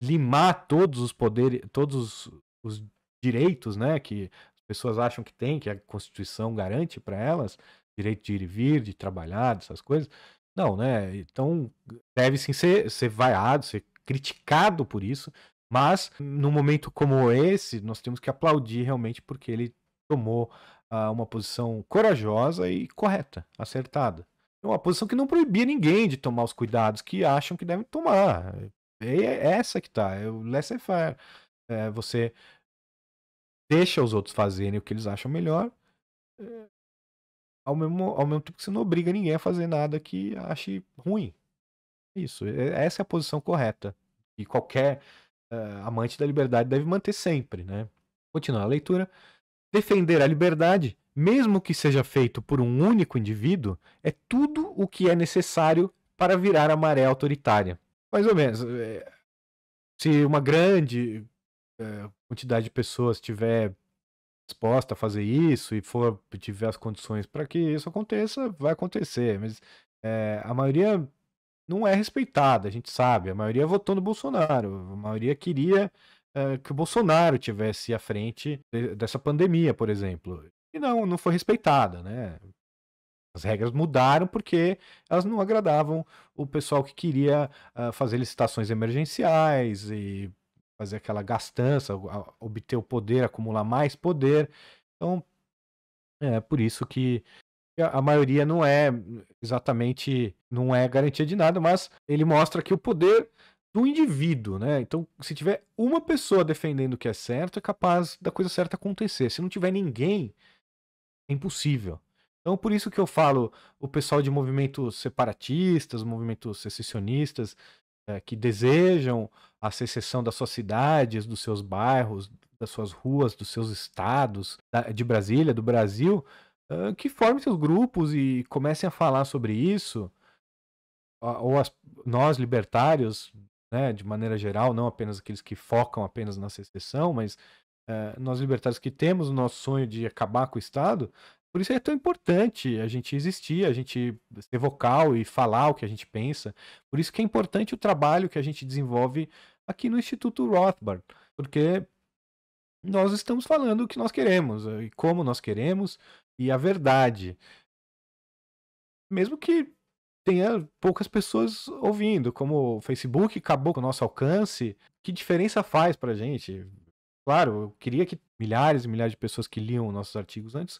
limar todos os poderes, todos os, os direitos, né, que as pessoas acham que tem, que a Constituição garante para elas, direito de ir e vir, de trabalhar, dessas coisas. Não, né? Então deve sim ser, ser vaiado, ser criticado por isso, mas num momento como esse, nós temos que aplaudir realmente porque ele tomou a uma posição corajosa e correta, acertada. É uma posição que não proibia ninguém de tomar os cuidados que acham que devem tomar. É, é, é essa que tá, é o laissez-faire. É, você deixa os outros fazerem o que eles acham melhor, é, ao, mesmo, ao mesmo tempo que você não obriga ninguém a fazer nada que ache ruim. Isso, é, essa é a posição correta. E qualquer eh, amante da liberdade deve manter sempre, né? Continuar a leitura. Defender a liberdade, mesmo que seja feito por um único indivíduo, é tudo o que é necessário para virar a maré autoritária. Mais ou menos. É, se uma grande é, quantidade de pessoas estiver disposta a fazer isso e for tiver as condições para que isso aconteça, vai acontecer. Mas é, a maioria não é respeitada, a gente sabe. A maioria votou no Bolsonaro, a maioria queria eh, que o Bolsonaro tivesse à frente dessa pandemia, por exemplo. E não, não foi respeitada, né? As regras mudaram porque elas não agradavam o pessoal que queria uh, fazer licitações emergenciais e fazer aquela gastança, obter o poder, acumular mais poder. Então, é por isso que a maioria não é exatamente, não é garantia de nada, mas ele mostra que o poder do indivíduo, né? Então, se tiver uma pessoa defendendo o que é certo, é capaz da coisa certa acontecer. Se não tiver ninguém, é impossível. Então, por isso que eu falo, o pessoal de movimentos separatistas, movimentos secessionistas, é, que desejam a secessão das suas cidades, dos seus bairros, das suas ruas, dos seus estados, de Brasília, do Brasil, é, que formem seus grupos e comecem a falar sobre isso, ou as, nós libertários né, de maneira geral, não apenas aqueles que focam apenas na secessão, mas é, nós libertários que temos o nosso sonho de acabar com o Estado, por isso é tão importante a gente existir, a gente ser vocal e falar o que a gente pensa. Por isso que é importante o trabalho que a gente desenvolve aqui no Instituto Rothbard, porque nós estamos falando o que nós queremos eh, e como nós queremos e a verdade. Mesmo que tenha poucas pessoas ouvindo, como o Facebook acabou com o nosso alcance, que diferença faz pra gente? Claro, eu queria que milhares e milhares de pessoas que liam nossos artigos antes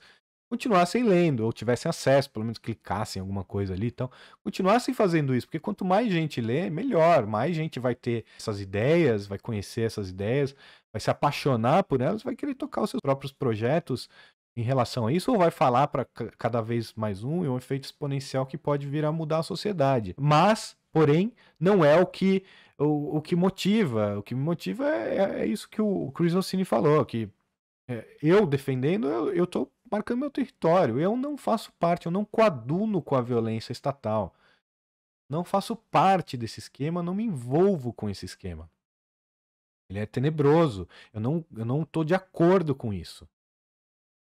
continuassem lendo, ou tivessem acesso, pelo menos clicassem alguma coisa ali, então continuassem fazendo isso, porque quanto mais gente lê, melhor, mais gente vai ter essas ideias, vai conhecer essas ideias, vai se apaixonar por elas, vai querer tocar os seus próprios projetos em relação a isso ou vai falar para cada vez mais um e um efeito exponencial que pode vir a mudar a sociedade. Mas, porém, não é o que o, o que motiva. O que me motiva é, é, é isso que o Chris Rossini falou, que é, eu defendendo, eu estou marcando meu território. Eu não faço parte, eu não coaduno com a violência estatal. Não faço parte desse esquema, não me envolvo com esse esquema. Ele é tenebroso. Eu não estou eu não de acordo com isso.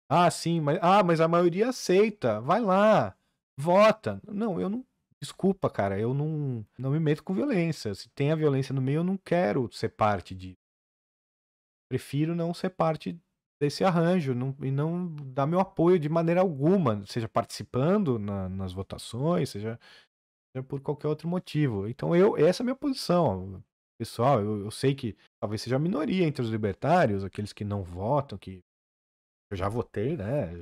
Ah, sim, mas, ah, mas a maioria aceita. Vai lá, vota. Não, eu não. Desculpa, cara, eu não, não me meto com violência. Se tem a violência no meio, eu não quero ser parte disso. Prefiro não ser parte desse arranjo não, e não dar meu apoio de maneira alguma, seja participando na, nas votações, seja, seja, por qualquer outro motivo. Então, eu, essa é a minha posição. Pessoal, eu, eu sei que talvez seja a minoria entre os libertários, aqueles que não votam, que eu já votei, né?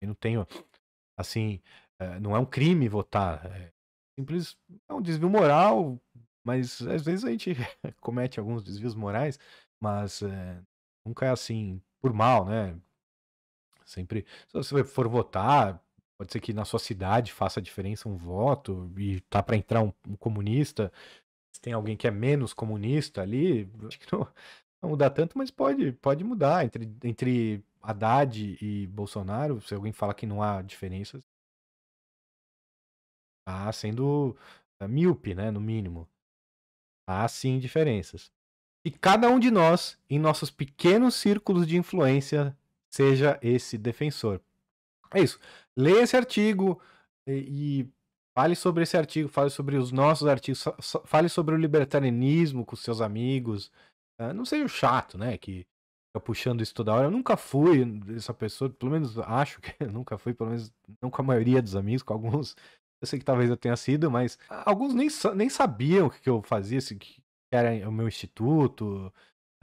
Eu não tenho, assim, eh, não é um crime votar. É simples, é um desvio moral, mas às vezes a gente comete alguns desvios morais, mas é, nunca é assim por mal, né? Sempre, se você for votar, pode ser que na sua cidade faça diferença um voto e tá para entrar um, um comunista, se tem alguém que é menos comunista ali, acho que não, mudar tanto, mas pode, pode mudar entre, entre Haddad e Bolsonaro. Se alguém fala que não há diferenças, tá sendo eh, míope, né, no mínimo. Há sim diferenças. E cada um de nós, em nossos pequenos círculos de influência, seja esse defensor. É isso. Leia esse artigo e, e fale sobre esse artigo, fale sobre os nossos artigos, fale sobre o libertarianismo com seus amigos. É, não seja chato, né? Que fica puxando isso toda hora. Eu nunca fui essa pessoa, pelo menos acho que nunca fui, pelo menos não com a maioria dos amigos, com alguns. Eu sei que talvez eu tenha sido, mas alguns nem, nem sabiam o que, eu fazia, assim, que era o meu instituto.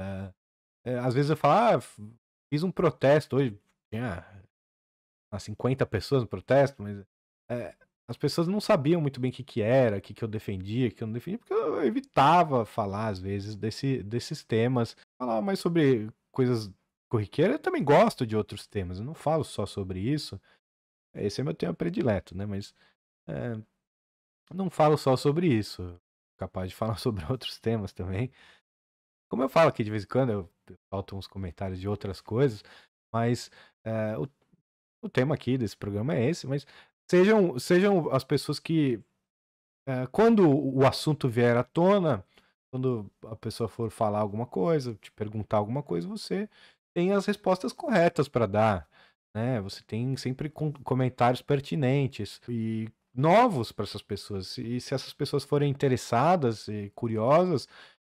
É, é, às vezes eu falo, ah, fiz um protesto hoje, tinha 50 ah, pessoas no protesto, mas é, as pessoas não sabiam muito bem o que, que era, o que, que eu defendia, o que eu não defendia, porque eu evitava falar, às vezes, desse, desses temas. Falar mais sobre coisas corriqueiras, eu também gosto de outros temas, eu não falo só sobre isso. Esse é meu tema predileto, né? Mas é, não falo só sobre isso. Capaz de falar sobre outros temas também. Como eu falo aqui de vez em quando, eu, eu falto uns comentários de outras coisas, mas é, o o tema aqui desse programa é esse, mas Sejam, sejam as pessoas que, é, quando o assunto vier à tona, quando a pessoa for falar alguma coisa, te perguntar alguma coisa, você tem as respostas corretas para dar. Né? Você tem sempre comentários pertinentes e novos para essas pessoas. E se essas pessoas forem interessadas e curiosas,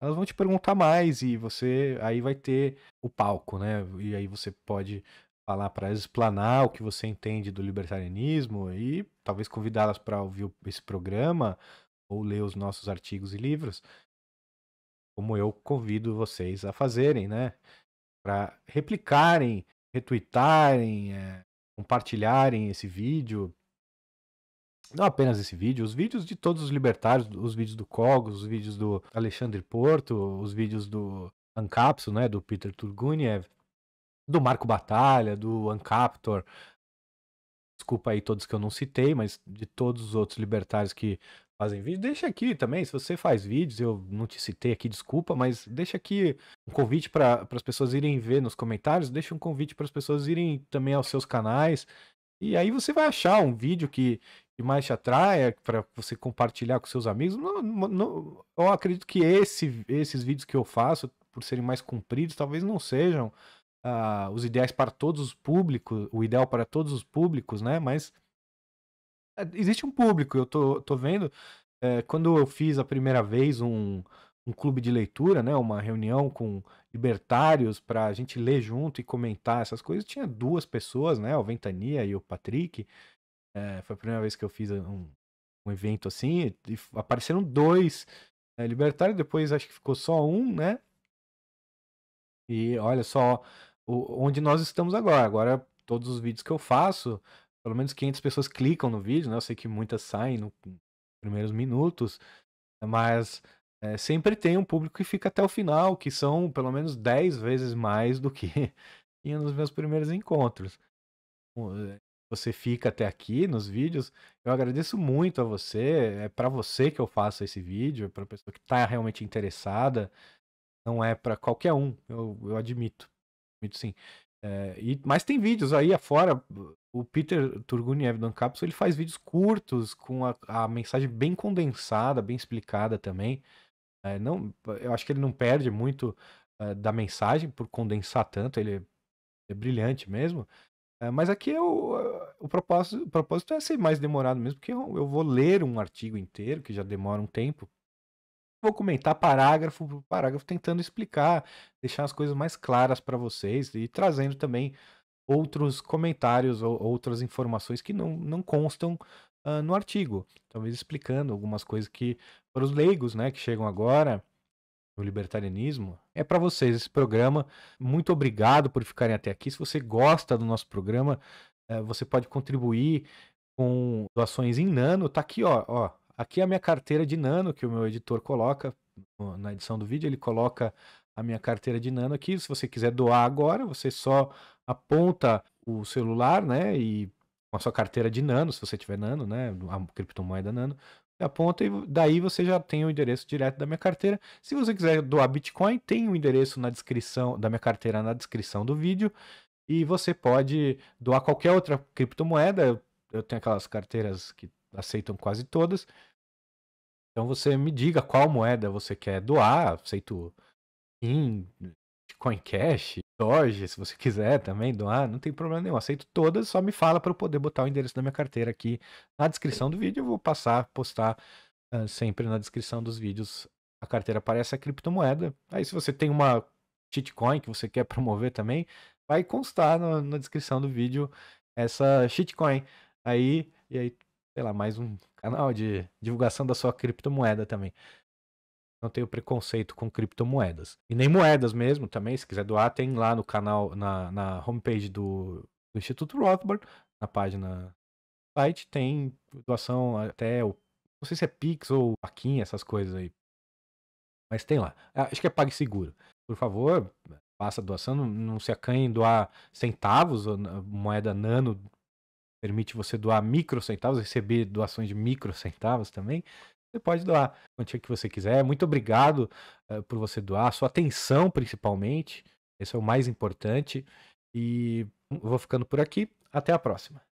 elas vão te perguntar mais e você aí vai ter o palco, né? E aí você pode falar para elas, explanar o que você entende do libertarianismo e talvez convidá-las para ouvir esse programa ou ler os nossos artigos e livros, como eu convido vocês a fazerem, né? Para replicarem, retweetarem, é, compartilharem esse vídeo. Não apenas esse vídeo, os vídeos de todos os libertários, os vídeos do Cogos, os vídeos do Alexandre Porto, os vídeos do Ancapso, né, do Peter Turguniev, do Marco Batalha, do Uncaptor, Desculpa aí todos que eu não citei, mas de todos os outros libertários que fazem vídeo, deixa aqui também, se você faz vídeos, eu não te citei aqui, desculpa, mas deixa aqui um convite para as pessoas irem ver nos comentários, deixa um convite para as pessoas irem também aos seus canais. E aí você vai achar um vídeo que, que mais te atraia para você compartilhar com seus amigos. Não, não, eu acredito que esse, esses vídeos que eu faço, por serem mais compridos, talvez não sejam uh, os ideais para todos os públicos, o ideal para todos os públicos, né? Mas é, existe um público, eu tô, tô vendo. É, quando eu fiz a primeira vez um, um clube de leitura, né? Uma reunião com libertários para a gente ler junto e comentar essas coisas, tinha duas pessoas, né? O Ventania e o Patrick. É, foi a primeira vez que eu fiz um, um evento assim, e apareceram dois é, libertários, depois acho que ficou só um, né? E olha só, o, onde nós estamos agora. Agora, todos os vídeos que eu faço, pelo menos 500 pessoas clicam no vídeo, né? Eu sei que muitas saem nos primeiros minutos, mas é, sempre tem um público que fica até o final, que são pelo menos 10 vezes mais do que nos meus primeiros encontros. Você fica até aqui nos vídeos. Eu agradeço muito a você. É para você que eu faço esse vídeo, é para pessoa que está realmente interessada. Não é para qualquer um, eu, eu admito muito Sim. É, e, mas tem vídeos aí afora. O Peter Turguniev do Ancapso, ele faz vídeos curtos, com a, a, mensagem bem condensada, bem explicada também. É, não, eu acho que ele não perde muito é, da mensagem por condensar tanto, ele é brilhante mesmo. mas aqui eu, é o, propósito, o propósito é ser mais demorado mesmo, porque eu, eu vou ler um artigo inteiro, que já demora um tempo vou comentar parágrafo por parágrafo, tentando explicar, deixar as coisas mais claras para vocês e trazendo também outros comentários ou outras informações que não, não constam uh, no artigo. Talvez explicando algumas coisas que, para os leigos né, que chegam agora no libertarianismo, é para vocês esse programa. Muito obrigado por ficarem até aqui. Se você gosta do nosso programa, uh, você pode contribuir com doações em nano. Tá aqui, ó, ó Aqui é a minha carteira de nano que o meu editor coloca na edição do vídeo, ele coloca a minha carteira de nano aqui. Se você quiser doar agora, você só aponta o celular, né, e com a sua carteira de nano, se você tiver nano, né, a criptomoeda nano, aponta e daí você já tem o endereço direto da minha carteira. Se você quiser doar Bitcoin, tem o endereço na descrição da minha carteira na descrição do vídeo e você pode doar qualquer outra criptomoeda. Eu tenho aquelas carteiras que aceitam quase todas. Então você me diga qual moeda você quer doar, aceito in, Bitcoin Cash, Doge, se você quiser também doar, não tem problema nenhum, aceito todas, só me fala para eu poder botar o endereço da minha carteira aqui na descrição do vídeo, eu vou passar, postar uh, sempre na descrição dos vídeos a carteira aparece a criptomoeda. Aí se você tem uma shitcoin que você quer promover também, vai constar no, na descrição do vídeo essa shitcoin. Aí, e aí, sei lá, mais um canal de divulgação da sua criptomoeda também. Não tenho preconceito com criptomoedas. E nem moedas mesmo também, se quiser doar, tem lá no canal, na, na homepage do, do Instituto Rothbard, na página do site, tem doação até o. Não sei se é Pix ou Paquinha, essas coisas aí. Mas tem lá. Ah, acho que é PagSeguro. Por favor, faça doação, não, não se acanhe em doar centavos, ou moeda nano permite você doar microcentavos, receber doações de microcentavos também. Você pode doar a quantia que você quiser. Muito obrigado uh, por você doar, sua atenção principalmente. Esse é o mais importante. E vou ficando por aqui. Até a próxima.